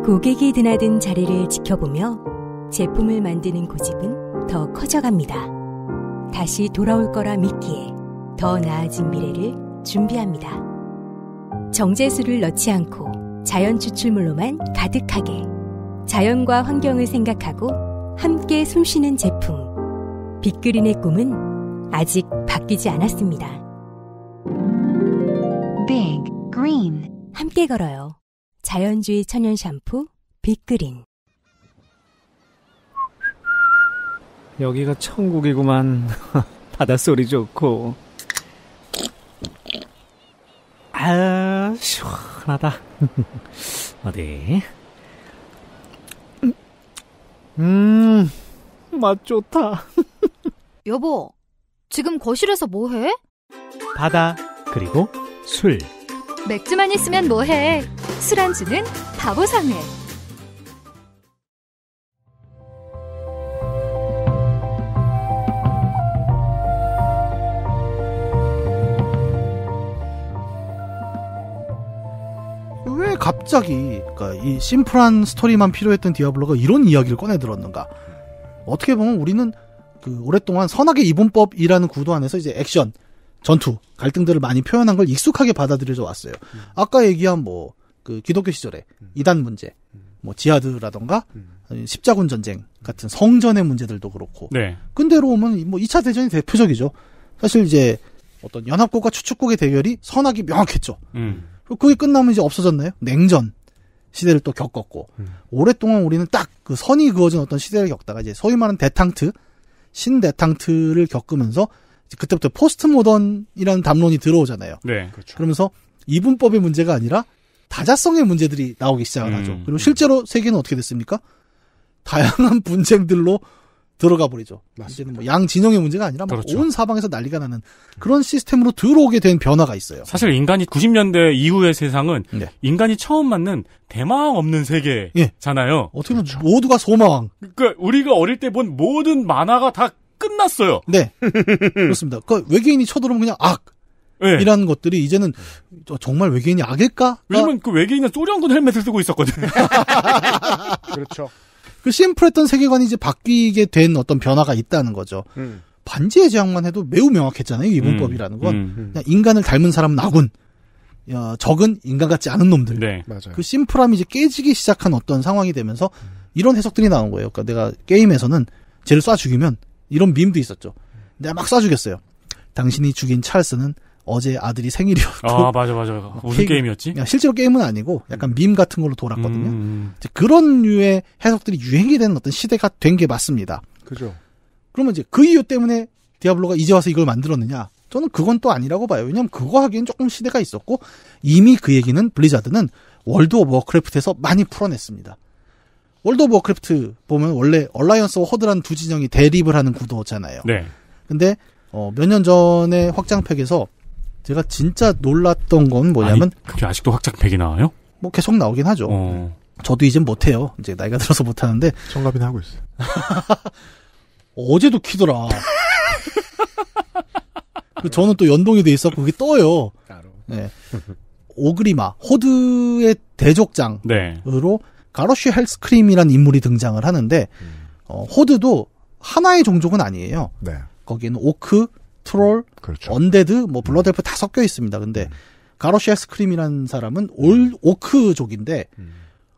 고객이 드나든 자리를 지켜보며 제품을 만드는 고집은 더 커져갑니다. 다시 돌아올 거라 믿기에 더 나아진 미래를 준비합니다. 정제수를 넣지 않고 자연 추출물로만 가득하게 자연과 환경을 생각하고 함께 숨쉬는 제품 빅그린의 꿈은 아직 바뀌지 않았습니다. Big Green 함께 걸어요. 자연주의 천연 샴푸 빅그린 여기가 천국이구만. 바닷소리 좋고. 아, 시원하다. 어디? 음, 맛 좋다. 여보, 지금 거실에서 뭐 해? 바다, 그리고 술. 맥주만 있으면 뭐 해? 술안주는 바보상회. 갑자기 그러니까 이 심플한 스토리만 필요했던 디아블로가 이런 이야기를 꺼내 들었는가? 어떻게 보면 우리는 그 오랫동안 선악의 이분법이라는 구도 안에서 이제 액션, 전투, 갈등들을 많이 표현한 걸 익숙하게 받아들여져 왔어요. 음. 아까 얘기한 뭐 그 기독교 시절에 음. 이단 문제, 음. 뭐 지하드라던가 음. 십자군 전쟁 같은 성전의 문제들도 그렇고. 네. 근데로 오면 뭐 2차 대전이 대표적이죠. 사실 이제 어떤 연합국과 추축국의 대결이 선악이 명확했죠. 음. 그게 끝나면 이제 없어졌나요? 냉전 시대를 또 겪었고 음. 오랫동안 우리는 딱 그 선이 그어진 어떤 시대를 겪다가 이제 소위 말하는 대탕트 신대탕트를 겪으면서 그때부터 포스트 모던이라는 담론이 들어오잖아요. 네, 그렇죠. 그러면서 이분법의 문제가 아니라 다자성의 문제들이 나오기 시작을 음, 하죠. 그리고 음. 실제로 음. 세계는 어떻게 됐습니까? 다양한 분쟁들로 들어가 버리죠. 이제는 뭐양 진영의 문제가 아니라 그렇죠. 온 사방에서 난리가 나는 그런 시스템으로 들어오게 된 변화가 있어요. 사실 인간이 90년대 이후의 세상은 네. 인간이 처음 맞는 대망 없는 세계잖아요. 예. 어떻게 보면 그렇죠. 모두가 소망. 그러니까 우리가 어릴 때 본 모든 만화가 다 끝났어요. 네. 그렇습니다. 그 외계인이 쳐들어오면 그냥 악. 네. 예. 이라는 것들이 이제는 정말 외계인이 악일까? 왜냐면 그 외계인은 소련군 헬멧을 쓰고 있었거든요. 그렇죠. 그 심플했던 세계관이 이제 바뀌게 된 어떤 변화가 있다는 거죠. 음. 반지의 제왕만 해도 매우 명확했잖아요. 이분법이라는 건 음, 음, 인간을 닮은 사람은 아군, 어, 적은 인간 같지 않은 놈들. 네. 맞아요. 그 심플함이 이제 깨지기 시작한 어떤 상황이 되면서 이런 해석들이 나온 거예요. 그러니까 내가 게임에서는 쟤를 쏴 죽이면 이런 밈도 있었죠. 내가 막 쏴 죽였어요. 당신이 죽인 찰스는 어제 아들이 생일이었고. 아, 맞아, 맞아. 무슨 어, 케이크, 게임이었지? 실제로 게임은 아니고 약간 밈 같은 걸로 돌았거든요. 음. 음, 음. 그런 류의 해석들이 유행이 되는 어떤 시대가 된 게 맞습니다. 그죠. 그러면 이제 그 이유 때문에 디아블로가 이제 와서 이걸 만들었느냐? 저는 그건 또 아니라고 봐요. 왜냐면 그거 하기엔 조금 시대가 있었고 이미 그 얘기는 블리자드는 월드 오브 워크래프트에서 많이 풀어냈습니다. 월드 오브 워크래프트 보면 원래 얼라이언스와 허드란 두 진영이 대립을 하는 구도잖아요. 네. 근데 어, 몇년 전에 확장팩에서 제가 진짜 놀랐던 건 뭐냐면 아니, 그게 아직도 확장팩이 나와요? 뭐 계속 나오긴 하죠. 어. 저도 이젠 못해요. 이제 나이가 들어서 못하는데 정갑이나 하고 있어요. 어제도 키더라. 그 저는 또 연동이 돼 있어 그게 떠요. 네. 오그리마 호드의 대족장으로 네. 가로슈 헬스크림이란 인물이 등장을 하는데 음. 어, 호드도 하나의 종족은 아니에요. 네. 거기는 오크, 트롤, 그렇죠. 언데드, 뭐 블러델프 음. 다 섞여 있습니다. 근데 음. 가로시 에스크림이라는 사람은 음. 올 오크족인데 음.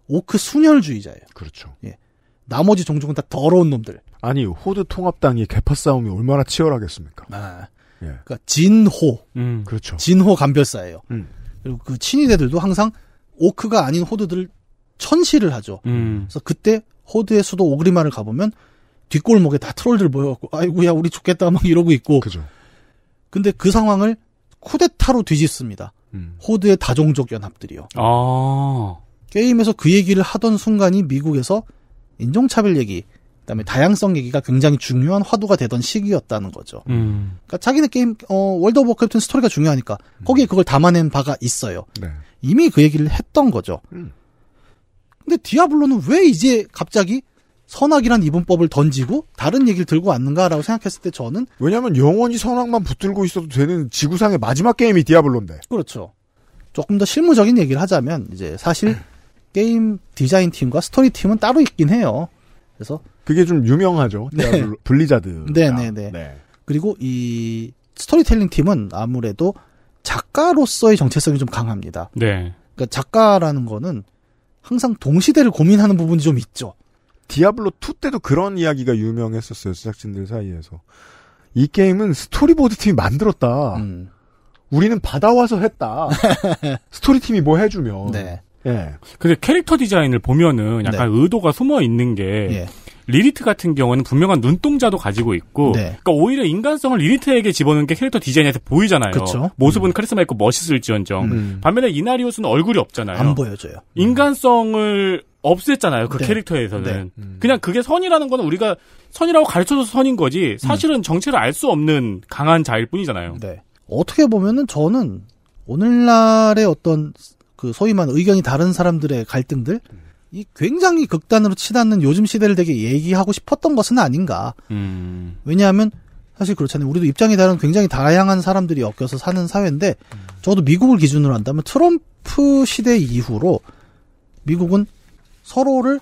오크 순혈주의자예요. 그렇죠. 예. 나머지 종족은 다 더러운 놈들. 아니 호드 통합당이 개파 싸움이 얼마나 치열하겠습니까? 아, 예. 그니까 진호, 음. 그렇죠. 진호 간별사예요. 음. 그리고 그 친위대들도 항상 오크가 아닌 호드들 천시를 하죠. 그래서 그때 호드의 수도 오그리마를 가보면 뒷골목에 다 트롤들 모여갖고 아이고야 우리 죽겠다 막 이러고 있고 그죠. 근데 그 상황을 쿠데타로 뒤집습니다. 음. 호드의 다종족 연합들이요. 아. 게임에서 그 얘기를 하던 순간이 미국에서 인종차별 얘기, 그다음에 다양성 얘기가 굉장히 중요한 화두가 되던 시기였다는 거죠. 음. 그러니까 자기네 게임 어, 월드 오브 워크래프트 스토리가 중요하니까 음. 거기에 그걸 담아낸 바가 있어요. 네. 이미 그 얘기를 했던 거죠. 음. 근데 디아블로는 왜 이제 갑자기 선악이란 이분법을 던지고 다른 얘기를 들고 왔는가라고 생각했을 때 저는 왜냐하면 영원히 선악만 붙들고 있어도 되는 지구상의 마지막 게임이 디아블로인데 그렇죠. 조금 더 실무적인 얘기를 하자면 이제 사실 네. 게임 디자인 팀과 스토리 팀은 따로 있긴 해요. 그래서 그게 좀 유명하죠. 네. 디아블로, 네. 블리자드. 네, 네네네. 네. 그리고 이 스토리텔링 팀은 아무래도 작가로서의 정체성이 좀 강합니다. 네. 그러니까 작가라는 거는 항상 동시대를 고민하는 부분이 좀 있죠. 디아블로 2 때도 그런 이야기가 유명했었어요 제작진들 사이에서 이 게임은 스토리보드 팀이 만들었다. 음. 우리는 받아와서 했다. 스토리 팀이 뭐 해주면. 네. 예. 근데 캐릭터 디자인을 보면은 약간 네. 의도가 숨어 있는 게 예. 리리트 같은 경우는 분명한 눈동자도 가지고 있고, 네. 그러니까 오히려 인간성을 리리트에게 집어넣는게 캐릭터 디자인에서 보이잖아요. 그쵸? 모습은 음. 카리스마 있고 멋있을지언정. 음. 반면에 이나리오스는 얼굴이 없잖아요. 안 보여져요. 인간성을 없앴잖아요. 그 네. 캐릭터에서는. 네. 음. 그냥 그게 선이라는 거는 우리가 선이라고 가르쳐줘서 선인 거지 사실은 음. 정체를 알 수 없는 강한 자일 뿐이잖아요. 네. 어떻게 보면은 저는 오늘날의 어떤 그 소위 만 의견이 다른 사람들의 갈등들 음. 이 굉장히 극단으로 치닫는 요즘 시대를 되게 얘기하고 싶었던 것은 아닌가. 음. 왜냐하면 사실 그렇잖아요. 우리도 입장이 다른 굉장히 다양한 사람들이 엮여서 사는 사회인데, 저도 미국을 기준으로 한다면 트럼프 시대 이후로 미국은 서로를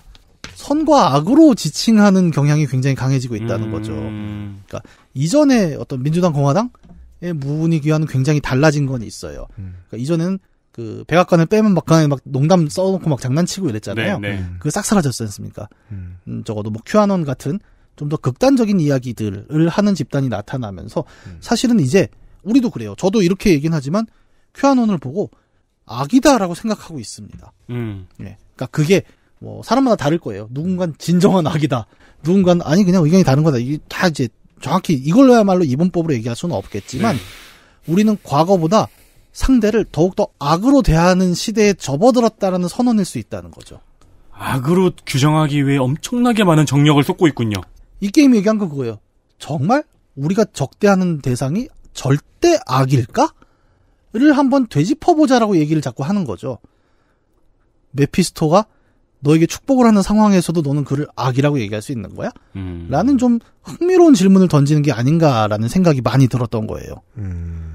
선과 악으로 지칭하는 경향이 굉장히 강해지고 있다는 음. 거죠. 그러니까 이전에 어떤 민주당 공화당의 무분위기와는 굉장히 달라진 건 있어요. 음. 그러니까 이전에는 그 백악관을 빼면 막간에 막 농담 써놓고 막 장난치고 이랬잖아요. 네, 네. 그싹 사라졌지 않습니까? 음. 음, 적어도 뭐 큐아논 같은 좀 더 극단적인 이야기들을 하는 집단이 나타나면서 음. 사실은 이제 우리도 그래요. 저도 이렇게 얘기는 하지만 큐아논을 보고 악이다라고 생각하고 있습니다. 예. 네. 그러니까 그게 뭐 사람마다 다를 거예요. 누군간 진정한 악이다. 누군간 아니 그냥 의견이 다른 거다. 이게 다 이제 정확히 이걸로야말로 이분법으로 얘기할 수는 없겠지만 네. 우리는 과거보다 상대를 더욱더 악으로 대하는 시대에 접어들었다라는 선언일 수 있다는 거죠. 악으로 규정하기 위해 엄청나게 많은 정력을 쏟고 있군요. 이 게임 얘기한 거 그거예요. 정말 우리가 적대하는 대상이 절대 악일까? 를 한번 되짚어보자라고 얘기를 자꾸 하는 거죠. 메피스토가 너에게 축복을 하는 상황에서도 너는 그를 악이라고 얘기할 수 있는 거야? 음. 라는 좀 흥미로운 질문을 던지는 게 아닌가라는 생각이 많이 들었던 거예요. 음.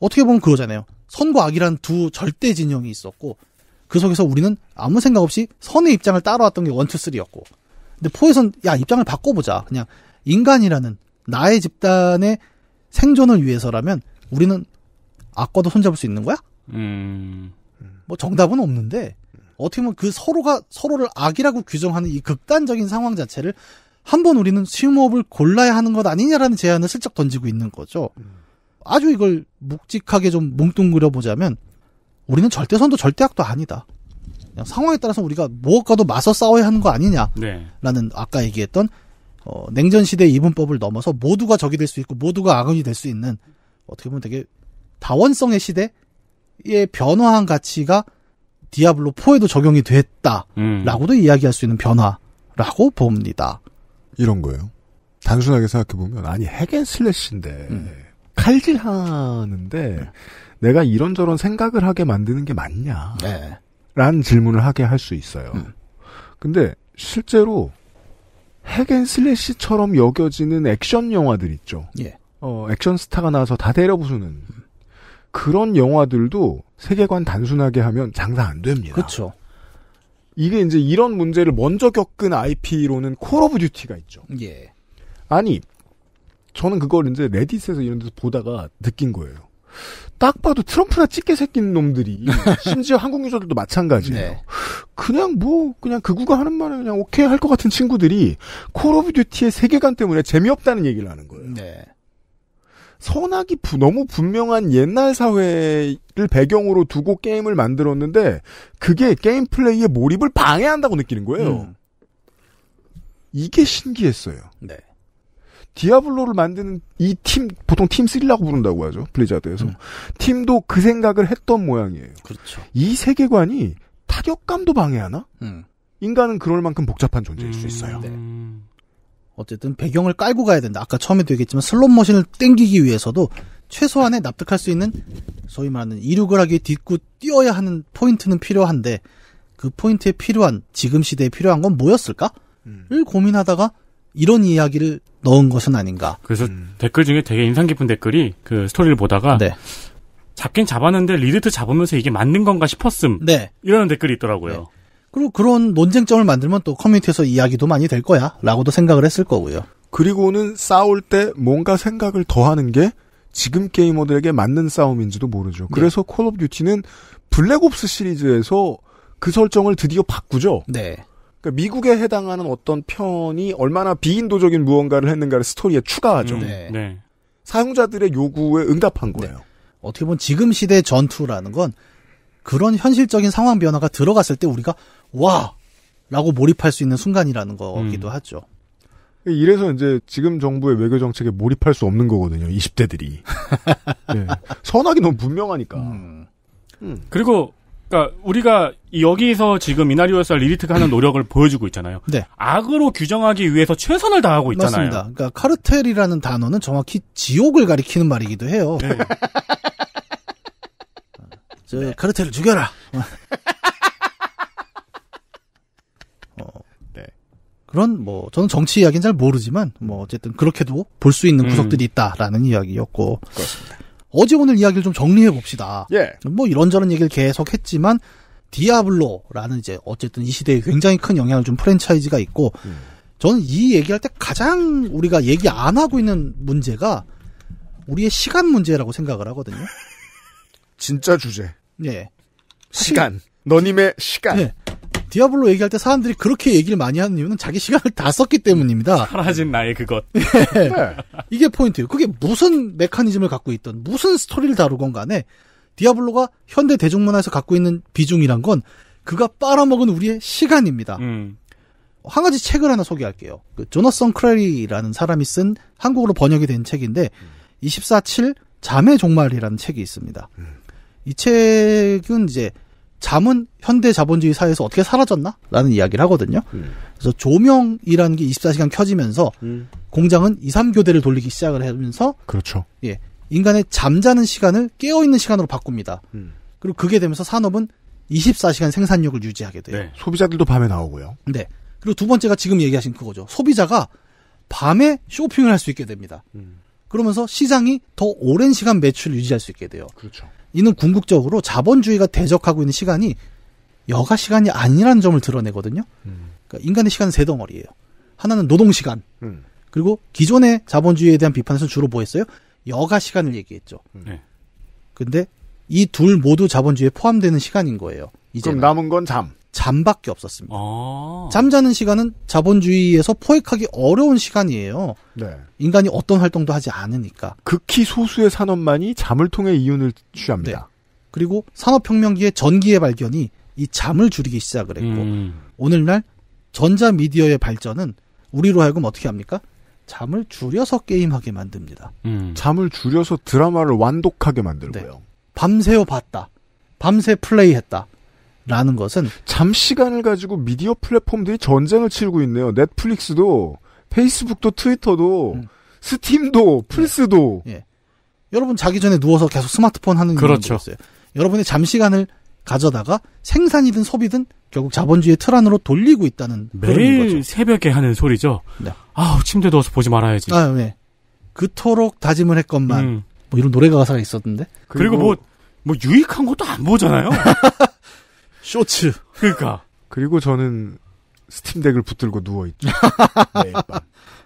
어떻게 보면 그거잖아요. 선과 악이란 두 절대 진영이 있었고 그 속에서 우리는 아무 생각 없이 선의 입장을 따라왔던 게 원투 쓰리였고 근데 포에선 야 입장을 바꿔보자. 그냥 인간이라는 나의 집단의 생존을 위해서라면 우리는 악과도 손잡을 수 있는 거야? 음. 뭐 정답은 없는데 어떻게 보면 그 서로가 서로를 악이라고 규정하는 이 극단적인 상황 자체를 한번 우리는 수유업을 골라야 하는 것 아니냐라는 제안을 슬쩍 던지고 있는 거죠. 아주 이걸 묵직하게 좀 뭉뚱그려 보자면 우리는 절대선도 절대악도 아니다. 그냥 상황에 따라서 우리가 무엇과도 맞서 싸워야 하는 거 아니냐라는 네. 아까 얘기했던 어, 냉전 시대 이분법을 넘어서 모두가 적이 될 수 있고 모두가 악원이 될 수 있는 어떻게 보면 되게 다원성의 시대의 변화한 가치가 디아블로 4에도 적용이 됐다라고도 음. 이야기할 수 있는 변화라고 봅니다. 이런 거예요. 단순하게 생각해 보면 아니 핵앤 슬래시인데 음. 칼질하는데 네. 내가 이런저런 생각을 하게 만드는 게 맞냐? 네. 라는 질문을 하게 할 수 있어요. 음. 근데 실제로 핵앤 슬래시처럼 여겨지는 액션 영화들 있죠. 예. 어, 액션 스타가 나와서 다 때려 부수는 음. 그런 영화들도 세계관 단순하게 하면 장사 안 됩니다. 그렇죠. 이게 이제 이런 문제를 먼저 겪은 IP로는 콜 오브 듀티가 있죠. 예. 아니, 저는 그걸 이제 레딧에서 이런 데서 보다가 느낀 거예요. 딱 봐도 트럼프나 찍게 생긴 놈들이 심지어 한국 유저들도 마찬가지예요. 네. 그냥 뭐 그냥 그구가 하는 말은 그냥 오케이 할 것 같은 친구들이 콜 오브 듀티의 세계관 때문에 재미없다는 얘기를 하는 거예요. 네. 선악이 너무 분명한 옛날 사회를 배경으로 두고 게임을 만들었는데 그게 게임 플레이의 몰입을 방해한다고 느끼는 거예요. 음. 이게 신기했어요. 네. 디아블로를 만드는 이 팀 보통 팀 3라고 부른다고 하죠. 블리자드에서. 음. 팀도 그 생각을 했던 모양이에요. 그렇죠. 이 세계관이 타격감도 방해하나? 음. 인간은 그럴 만큼 복잡한 존재일 수 음. 있어요. 네. 음. 어쨌든 배경을 깔고 가야 된다. 아까 처음에도 얘기했지만 슬롯 머신을 땡기기 위해서도 최소한의 납득할 수 있는 소위 말하는 이륙을 하기 딛고 뛰어야 하는 포인트는 필요한데 그 포인트에 필요한 지금 시대에 필요한 건 뭐였을까를 고민하다가 이런 이야기를 넣은 것은 아닌가. 그래서 음. 댓글 중에 되게 인상 깊은 댓글이 그 스토리를 보다가 네. 잡긴 잡았는데 리드트 잡으면서 이게 맞는 건가 싶었음. 네. 이런 댓글이 있더라고요. 네. 그리고 그런 논쟁점을 만들면 또 커뮤니티에서 이야기도 많이 될 거야. 라고도 생각을 했을 거고요. 그리고는 싸울 때 뭔가 생각을 더하는 게 지금 게이머들에게 맞는 싸움인지도 모르죠. 네. 그래서 네. 콜 오브 듀티는 블랙옵스 시리즈에서 그 설정을 드디어 바꾸죠. 네. 그러니까 미국에 해당하는 어떤 편이 얼마나 비인도적인 무언가를 했는가를 스토리에 추가하죠. 음, 네. 네. 사용자들의 요구에 응답한 네. 거예요. 어떻게 보면 지금 시대 전투라는 건 그런 현실적인 상황 변화가 들어갔을 때 우리가 와! 라고 몰입할 수 있는 순간이라는 거기도 음. 하죠. 이래서 이제 지금 정부의 외교 정책에 몰입할 수 없는 거거든요. 20대들이 네. 선악이 너무 분명하니까. 음. 음. 그리고 그러니까 우리가 여기서 지금 이나리오살 스 리리트가 하는 노력을 보여주고 있잖아요. 네. 악으로 규정하기 위해서 최선을 다하고 있잖아요. 맞습니다. 그러니까 카르텔이라는 단어는 정확히 지옥을 가리키는 말이기도 해요. 네. 저 네. 카르텔을 죽여라. 물론 뭐 저는 정치 이야기는 잘 모르지만 뭐 어쨌든 그렇게도 볼 수 있는 음. 구석들이 있다라는 이야기였고 그렇습니다. 어제 오늘 이야기를 좀 정리해 봅시다. 예. 뭐 이런저런 얘기를 계속 했지만 디아블로라는 이제 어쨌든 이 시대에 굉장히 큰 영향을 준 프랜차이즈가 있고 음. 저는 이 얘기할 때 가장 우리가 얘기 안 하고 있는 문제가 우리의 시간 문제라고 생각을 하거든요. 진짜 주제. 예. 시간. 너님의 시간. 예. 디아블로 얘기할 때 사람들이 그렇게 얘기를 많이 하는 이유는 자기 시간을 다 썼기 때문입니다. 사라진 나의 그것. 예. 네. 이게 포인트예요. 그게 무슨 메커니즘을 갖고 있던 무슨 스토리를 다루건 간에 디아블로가 현대 대중문화에서 갖고 있는 비중이란 건 그가 빨아먹은 우리의 시간입니다. 음. 한 가지 책을 하나 소개할게요. 그 조너선 크레리라는 사람이 쓴한국으로 번역이 된 책인데 음. 247 잠의 종말이라는 책이 있습니다. 음. 이 책은 이제 잠은 현대 자본주의 사회에서 어떻게 사라졌나? 라는 이야기를 하거든요. 음. 그래서 조명이라는 게 24시간 켜지면서 음. 공장은 2, 3교대를 돌리기 시작을 하면서 그렇죠. 예. 인간의 잠자는 시간을 깨어있는 시간으로 바꿉니다. 음. 그리고 그게 되면서 산업은 24시간 생산력을 유지하게 돼요. 네. 소비자들도 밤에 나오고요. 네. 그리고 두 번째가 지금 얘기하신 그거죠. 소비자가 밤에 쇼핑을 할 수 있게 됩니다. 음. 그러면서 시장이 더 오랜 시간 매출을 유지할 수 있게 돼요. 그렇죠. 이는 궁극적으로 자본주의가 대적하고 있는 시간이 여가 시간이 아니라는 점을 드러내거든요. 음. 그러니까 인간의 시간은 세 덩어리예요. 하나는 노동 시간. 음. 그리고 기존의 자본주의에 대한 비판에서 주로 뭐 했어요? 여가 시간을 얘기했죠. 음. 네. 근데 이 둘 모두 자본주의에 포함되는 시간인 거예요. 이제 그럼 남은 건 잠. 잠밖에 없었습니다. 아~ 잠자는 시간은 자본주의에서 포획하기 어려운 시간이에요. 네. 인간이 어떤 활동도 하지 않으니까. 극히 소수의 산업만이 잠을 통해 이윤을 취합니다. 네. 그리고 산업혁명기의 전기의 발견이 이 잠을 줄이기 시작을 했고 음. 오늘날 전자미디어의 발전은 우리로 하여금 어떻게 합니까? 잠을 줄여서 게임하게 만듭니다. 음. 잠을 줄여서 드라마를 완독하게 만들고요. 네. 밤새워 봤다. 밤새 플레이했다. 라는 것은 잠시간을 가지고 미디어 플랫폼들이 전쟁을 치르고 있네요. 넷플릭스도 페이스북도 트위터도 음. 스팀도 플스도 예. 예. 여러분 자기 전에 누워서 계속 스마트폰 하는 그렇죠. 있어요. 여러분의 잠시간을 가져다가 생산이든 소비든 결국 자본주의 의틀 안으로 돌리고 있다는 매일 새벽에 하는 소리죠. 네. 아우 침대 누워서 보지 말아야지. 아, 네. 그토록 다짐을 했건만 음. 뭐 이런 노래가 가사가 있었던데 그리고, 그리고 뭐, 뭐 유익한 것도 안 보잖아요. 쇼츠. 그러니까. 그리고 저는 스팀덱을 붙들고 누워있죠. 매일 밤.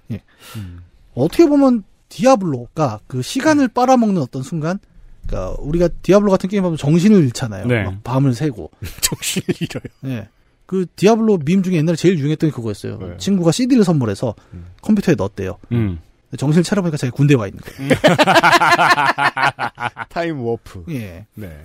네, 예. 음. 어떻게 보면 디아블로가 그 시간을 빨아먹는 어떤 순간 그니까 우리가 디아블로 같은 게임 하면 정신을 잃잖아요. 네. 막 밤을 새고 정신을 잃어요. 예. 그 디아블로 밈 중에 옛날에 제일 유행했던 게 그거였어요. 네. 친구가 CD를 선물해서 음. 컴퓨터에 넣었대요. 음. 정신을 차려보니까 자기 군대 와 있는 거예요. 타임 워프. 예. 네.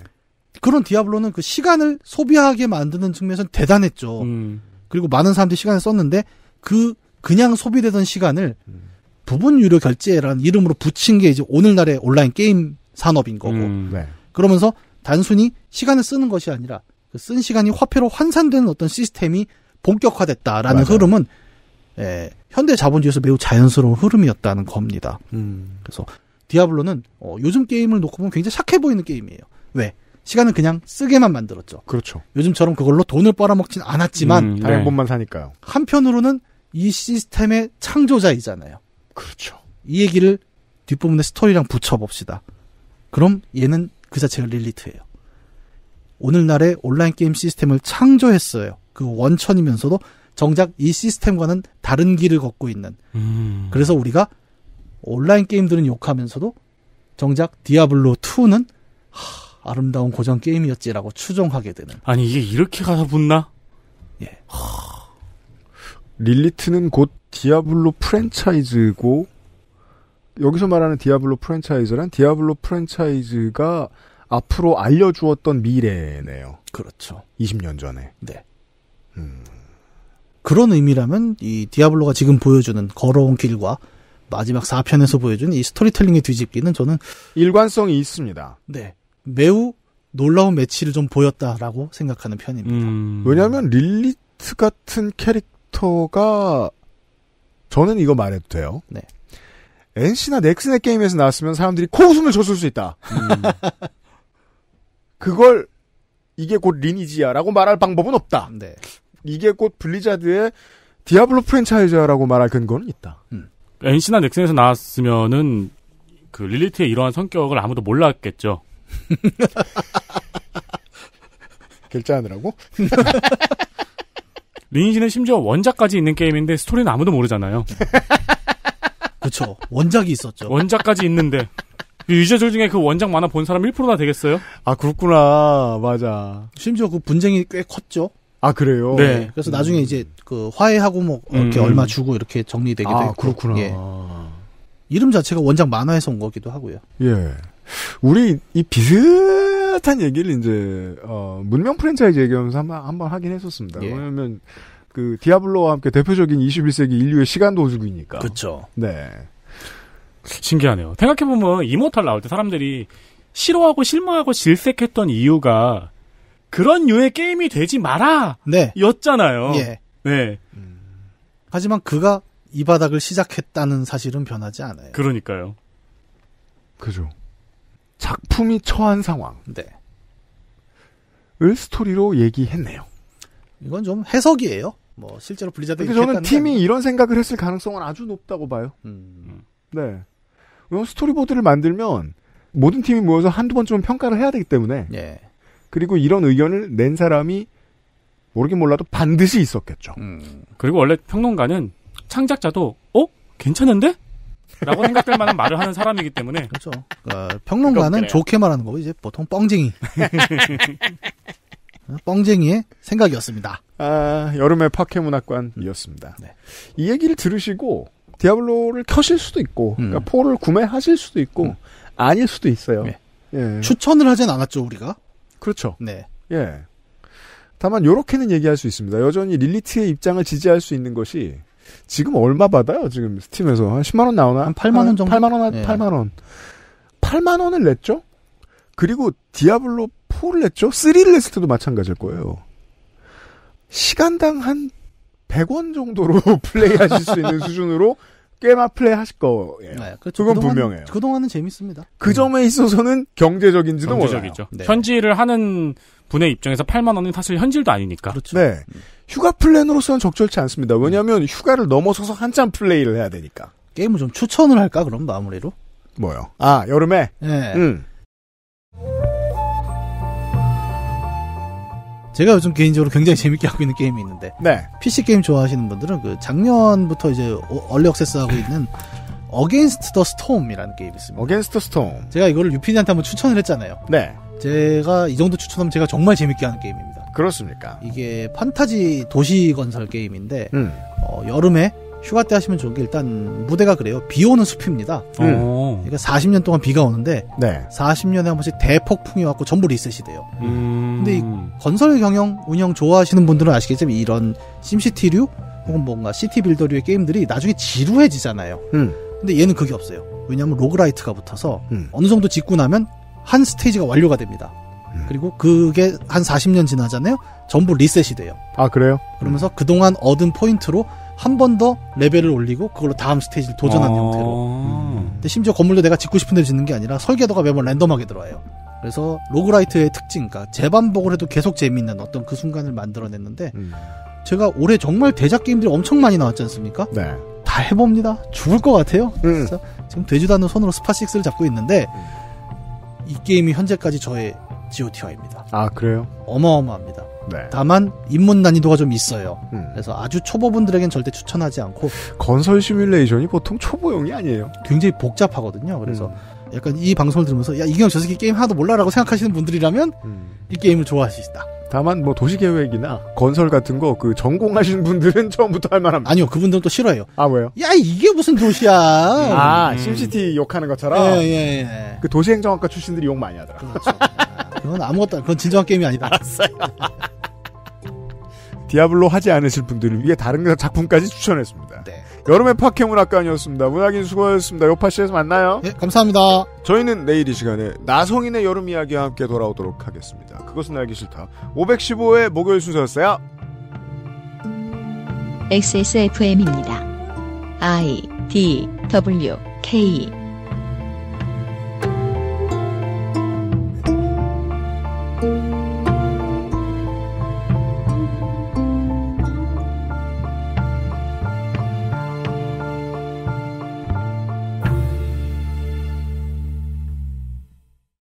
그런 디아블로는 그 시간을 소비하게 만드는 측면에서 는 대단했죠. 음. 그리고 많은 사람들이 시간을 썼는데 그 그냥 소비되던 시간을 음. 부분 유료 결제라는 이름으로 붙인 게 이제 오늘날의 온라인 게임 산업인 거고. 음, 네. 그러면서 단순히 시간을 쓰는 것이 아니라 그 쓴 시간이 화폐로 환산되는 어떤 시스템이 본격화됐다라는 맞아요. 흐름은 예, 현대 자본주의에서 매우 자연스러운 흐름이었다는 겁니다. 음. 그래서 디아블로는 어, 요즘 게임을 놓고 보면 굉장히 착해 보이는 게임이에요. 왜? 시간은 그냥 쓰게만 만들었죠. 그렇죠. 요즘처럼 그걸로 돈을 빨아먹진 않았지만 음, 네. 다른 네. 것만 사니까요. 한편으로는 이 시스템의 창조자이잖아요. 그렇죠. 이 얘기를 뒷부분에 스토리랑 붙여봅시다. 그럼 얘는 그 자체가 릴리트예요. 오늘날의 온라인 게임 시스템을 창조했어요. 그 원천이면서도 정작 이 시스템과는 다른 길을 걷고 있는. 음. 그래서 우리가 온라인 게임들은 욕하면서도 정작 디아블로 2는 하, 아름다운 고전 게임이었지라고 추정하게 되는. 아니 이게 이렇게 가서 붙나? 예. 하... 릴리트는 곧 디아블로 프랜차이즈고 여기서 말하는 디아블로 프랜차이즈란 디아블로 프랜차이즈가 앞으로 알려주었던 미래네요. 그렇죠. 20년 전에. 네. 음. 그런 의미라면 이 디아블로가 지금 보여주는 걸어온 길과 마지막 4편에서 보여준 이 스토리텔링의 뒤집기는 저는 일관성이 있습니다. 네. 매우 놀라운 매치를 좀 보였다라고 생각하는 편입니다. 음... 왜냐하면 릴리트 같은 캐릭터가 저는 이거 말해도 돼요. 네. NC나 넥슨의 게임에서 나왔으면 사람들이 코웃음을 쳤을수 있다. 음. 그걸 이게 곧 리니지야라고 말할 방법은 없다. 네. 이게 곧 블리자드의 디아블로 프랜차이즈야라고 말할 근거는 있다. 음. NC나 넥슨에서 나왔으면은 그 릴리트의 이러한 성격을 아무도 몰랐겠죠. 결제하느라고? 리니지는 심지어 원작까지 있는 게임인데 스토리는 아무도 모르잖아요. 그쵸 원작이 있었죠. 원작까지 있는데 유저들 중에 그 원작 만화 본 사람 1%나 되겠어요? 아 그렇구나. 맞아. 심지어 그 분쟁이 꽤 컸죠. 아 그래요. 네. 네. 그래서 음. 나중에 이제 그 화해하고 뭐 음, 이렇게 음. 얼마 주고 이렇게 정리되기도 아, 했고. 그렇구나. 예. 이름 자체가 원작 만화에서 온 거기도 하고요. 예. 우리 이 비슷한 얘기를 이제 어, 문명 프랜차이즈 얘기하면서 한번 한번 하긴 했었습니다. 예. 왜냐면그 디아블로와 함께 대표적인 21세기 인류의 시간 도주기니까. 그렇죠. 네. 신기하네요. 생각해 보면 이모탈 나올 때 사람들이 싫어하고 실망하고 질색했던 이유가 그런 유의 게임이 되지 마라. 네. 였잖아요. 예. 네. 음. 하지만 그가 이 바닥을 시작했다는 사실은 변하지 않아요. 그러니까요. 그죠. 작품이 처한 상황. 네. 을 스토리로 얘기했네요. 이건 좀 해석이에요. 뭐 실제로 블리자드. 근데 저는 팀이 아니면... 이런 생각을 했을 가능성은 아주 높다고 봐요. 음. 네. 왜냐면 스토리보드를 만들면 모든 팀이 모여서 한두 번쯤은 평가를 해야 되기 때문에. 예. 그리고 이런 의견을 낸 사람이 모르긴 몰라도 반드시 있었겠죠. 음. 그리고 원래 평론가는 창작자도 어 괜찮은데 라고 생각될 만한 말을 하는 사람이기 때문에. 그렇죠. 그러니까 평론가는 좋게 말하는 거고, 이제 보통 뻥쟁이. 뻥쟁이의 생각이었습니다. 아, 여름의 파케 문학관이었습니다. 음. 네. 이 얘기를 들으시고, 디아블로를 켜실 수도 있고, 음. 그러니까 포를 구매하실 수도 있고, 음. 아닐 수도 있어요. 네. 예. 추천을 하진 않았죠, 우리가. 그렇죠. 네. 예. 다만, 요렇게는 얘기할 수 있습니다. 여전히 릴리트의 입장을 지지할 수 있는 것이, 지금 얼마 받아요? 지금 스팀에서 한 10만 원 나오나? 한 8만 원 정도. 8만 원, 네. 8만 예. 원. 8만 원을 냈죠? 그리고 디아블로 4를 냈죠? 3를 냈을 때도 마찬가지일 거예요. 시간당 한 100원 정도로 플레이하실 수 있는 수준으로 꽤나 플레이하실 거예요. 네, 그렇죠. 그건 그동안, 분명해요. 그동안은 재밌습니다. 그 네. 점에 있어서는 경제적인지도 경제적이죠. 몰라요. 네. 현질을 하는 분의 입장에서 8만 원은 사실 현질도 아니니까. 그렇죠. 네. 음. 휴가 플랜으로서는 적절치 않습니다. 왜냐하면 휴가를 넘어서서 한참 플레이를 해야 되니까. 게임을 좀 추천을 할까 그럼 마무리로? 뭐요? 아 여름에. 네. 음. 제가 요즘 개인적으로 굉장히 재밌게 하고 있는 게임이 있는데 네. PC 게임 좋아하시는 분들은 그 작년부터 이제 어, 얼리 액세스하고 있는 어게인스트 더 스톰이라는 게임이 있습니다. 어게인스트 스톰. 제가 이거를 유피디한테 한번 추천을 했잖아요. 네. 제가 이 정도 추천하면 제가 정말 재밌게 하는 게임입니다. 그렇습니까? 이게 판타지 도시 건설 게임인데 음. 어, 여름에 휴가 때 하시면 좋은 게 일단 무대가 그래요. 비 오는 숲입니다. 음. 어. 그러니까 40년 동안 비가 오는데 네. 40년에 한 번씩 대폭풍이 왔고 전부 리셋이 돼요. 음. 근데 이 건설 경영 운영 좋아하시는 분들은 아시겠지만 이런 심시티류 혹은 뭔가 시티 빌더류의 게임들이 나중에 지루해지잖아요. 음. 근데 얘는 그게 없어요. 왜냐하면 로그라이트가 붙어서 음. 어느 정도 짓고 나면 한 스테이지가 완료가 됩니다. 네. 그리고 그게 한 40년 지나잖아요. 전부 리셋이 돼요. 아 그래요? 그러면서 음. 그동안 얻은 포인트로 한 번 더 레벨을 올리고 그걸로 다음 스테이지를 도전한 아~ 형태로. 음. 근데 심지어 건물도 내가 짓고 싶은 대로 짓는 게 아니라 설계도가 매번 랜덤하게 들어와요. 그래서 로그라이트의 특징, 그러니까 재반복을 해도 계속 재미있는 어떤 그 순간을 만들어냈는데 음. 제가 올해 정말 대작 게임들이 엄청 많이 나왔지 않습니까? 네. 다 해봅니다. 죽을 것 같아요. 음. 지금 돼지도 않는 손으로 스파6를 잡고 있는데 음. 이 게임이 현재까지 저의 GOTY입니다. 아, 그래요? 어마어마합니다. 네. 다만 입문 난이도가 좀 있어요. 음. 그래서 아주 초보분들에겐 절대 추천하지 않고 건설 시뮬레이션이 보통 초보용이 아니에요. 굉장히 복잡하거든요. 그래서 음. 약간 이 방송을 들으면서 야 이경 저 새끼 게임 하나도 몰라라고 생각하시는 분들이라면 음. 이 게임을 좋아할 수 있다. 다만 뭐 도시 계획이나 건설 같은 거 그 전공하신 분들은 처음부터 할 만합니다. 아니요 그분들은 또 싫어해요. 아 왜요? 야 이게 무슨 도시야? 아 음. 심시티 욕하는 것처럼. 예예. 예, 예. 그 도시행정학과 출신들이 욕 많이 하더라. 그렇죠. 그건 아무것도 그건 진정한 게임이 아니다. 알았어요. 디아블로 하지 않으실 분들을 위해 다른 그 작품까지 추천했습니다. 네. 여름의 파케문 학관이었습니다. 문학인 수고하셨습니다. 요파씨에서 만나요. 네, 감사합니다. 저희는 내일 이 시간에 나성인의 여름 이야기와 함께 돌아오도록 하겠습니다. 그것은 알기 싫다. 515회 목요일 순서였어요. XSFM입니다. I D W K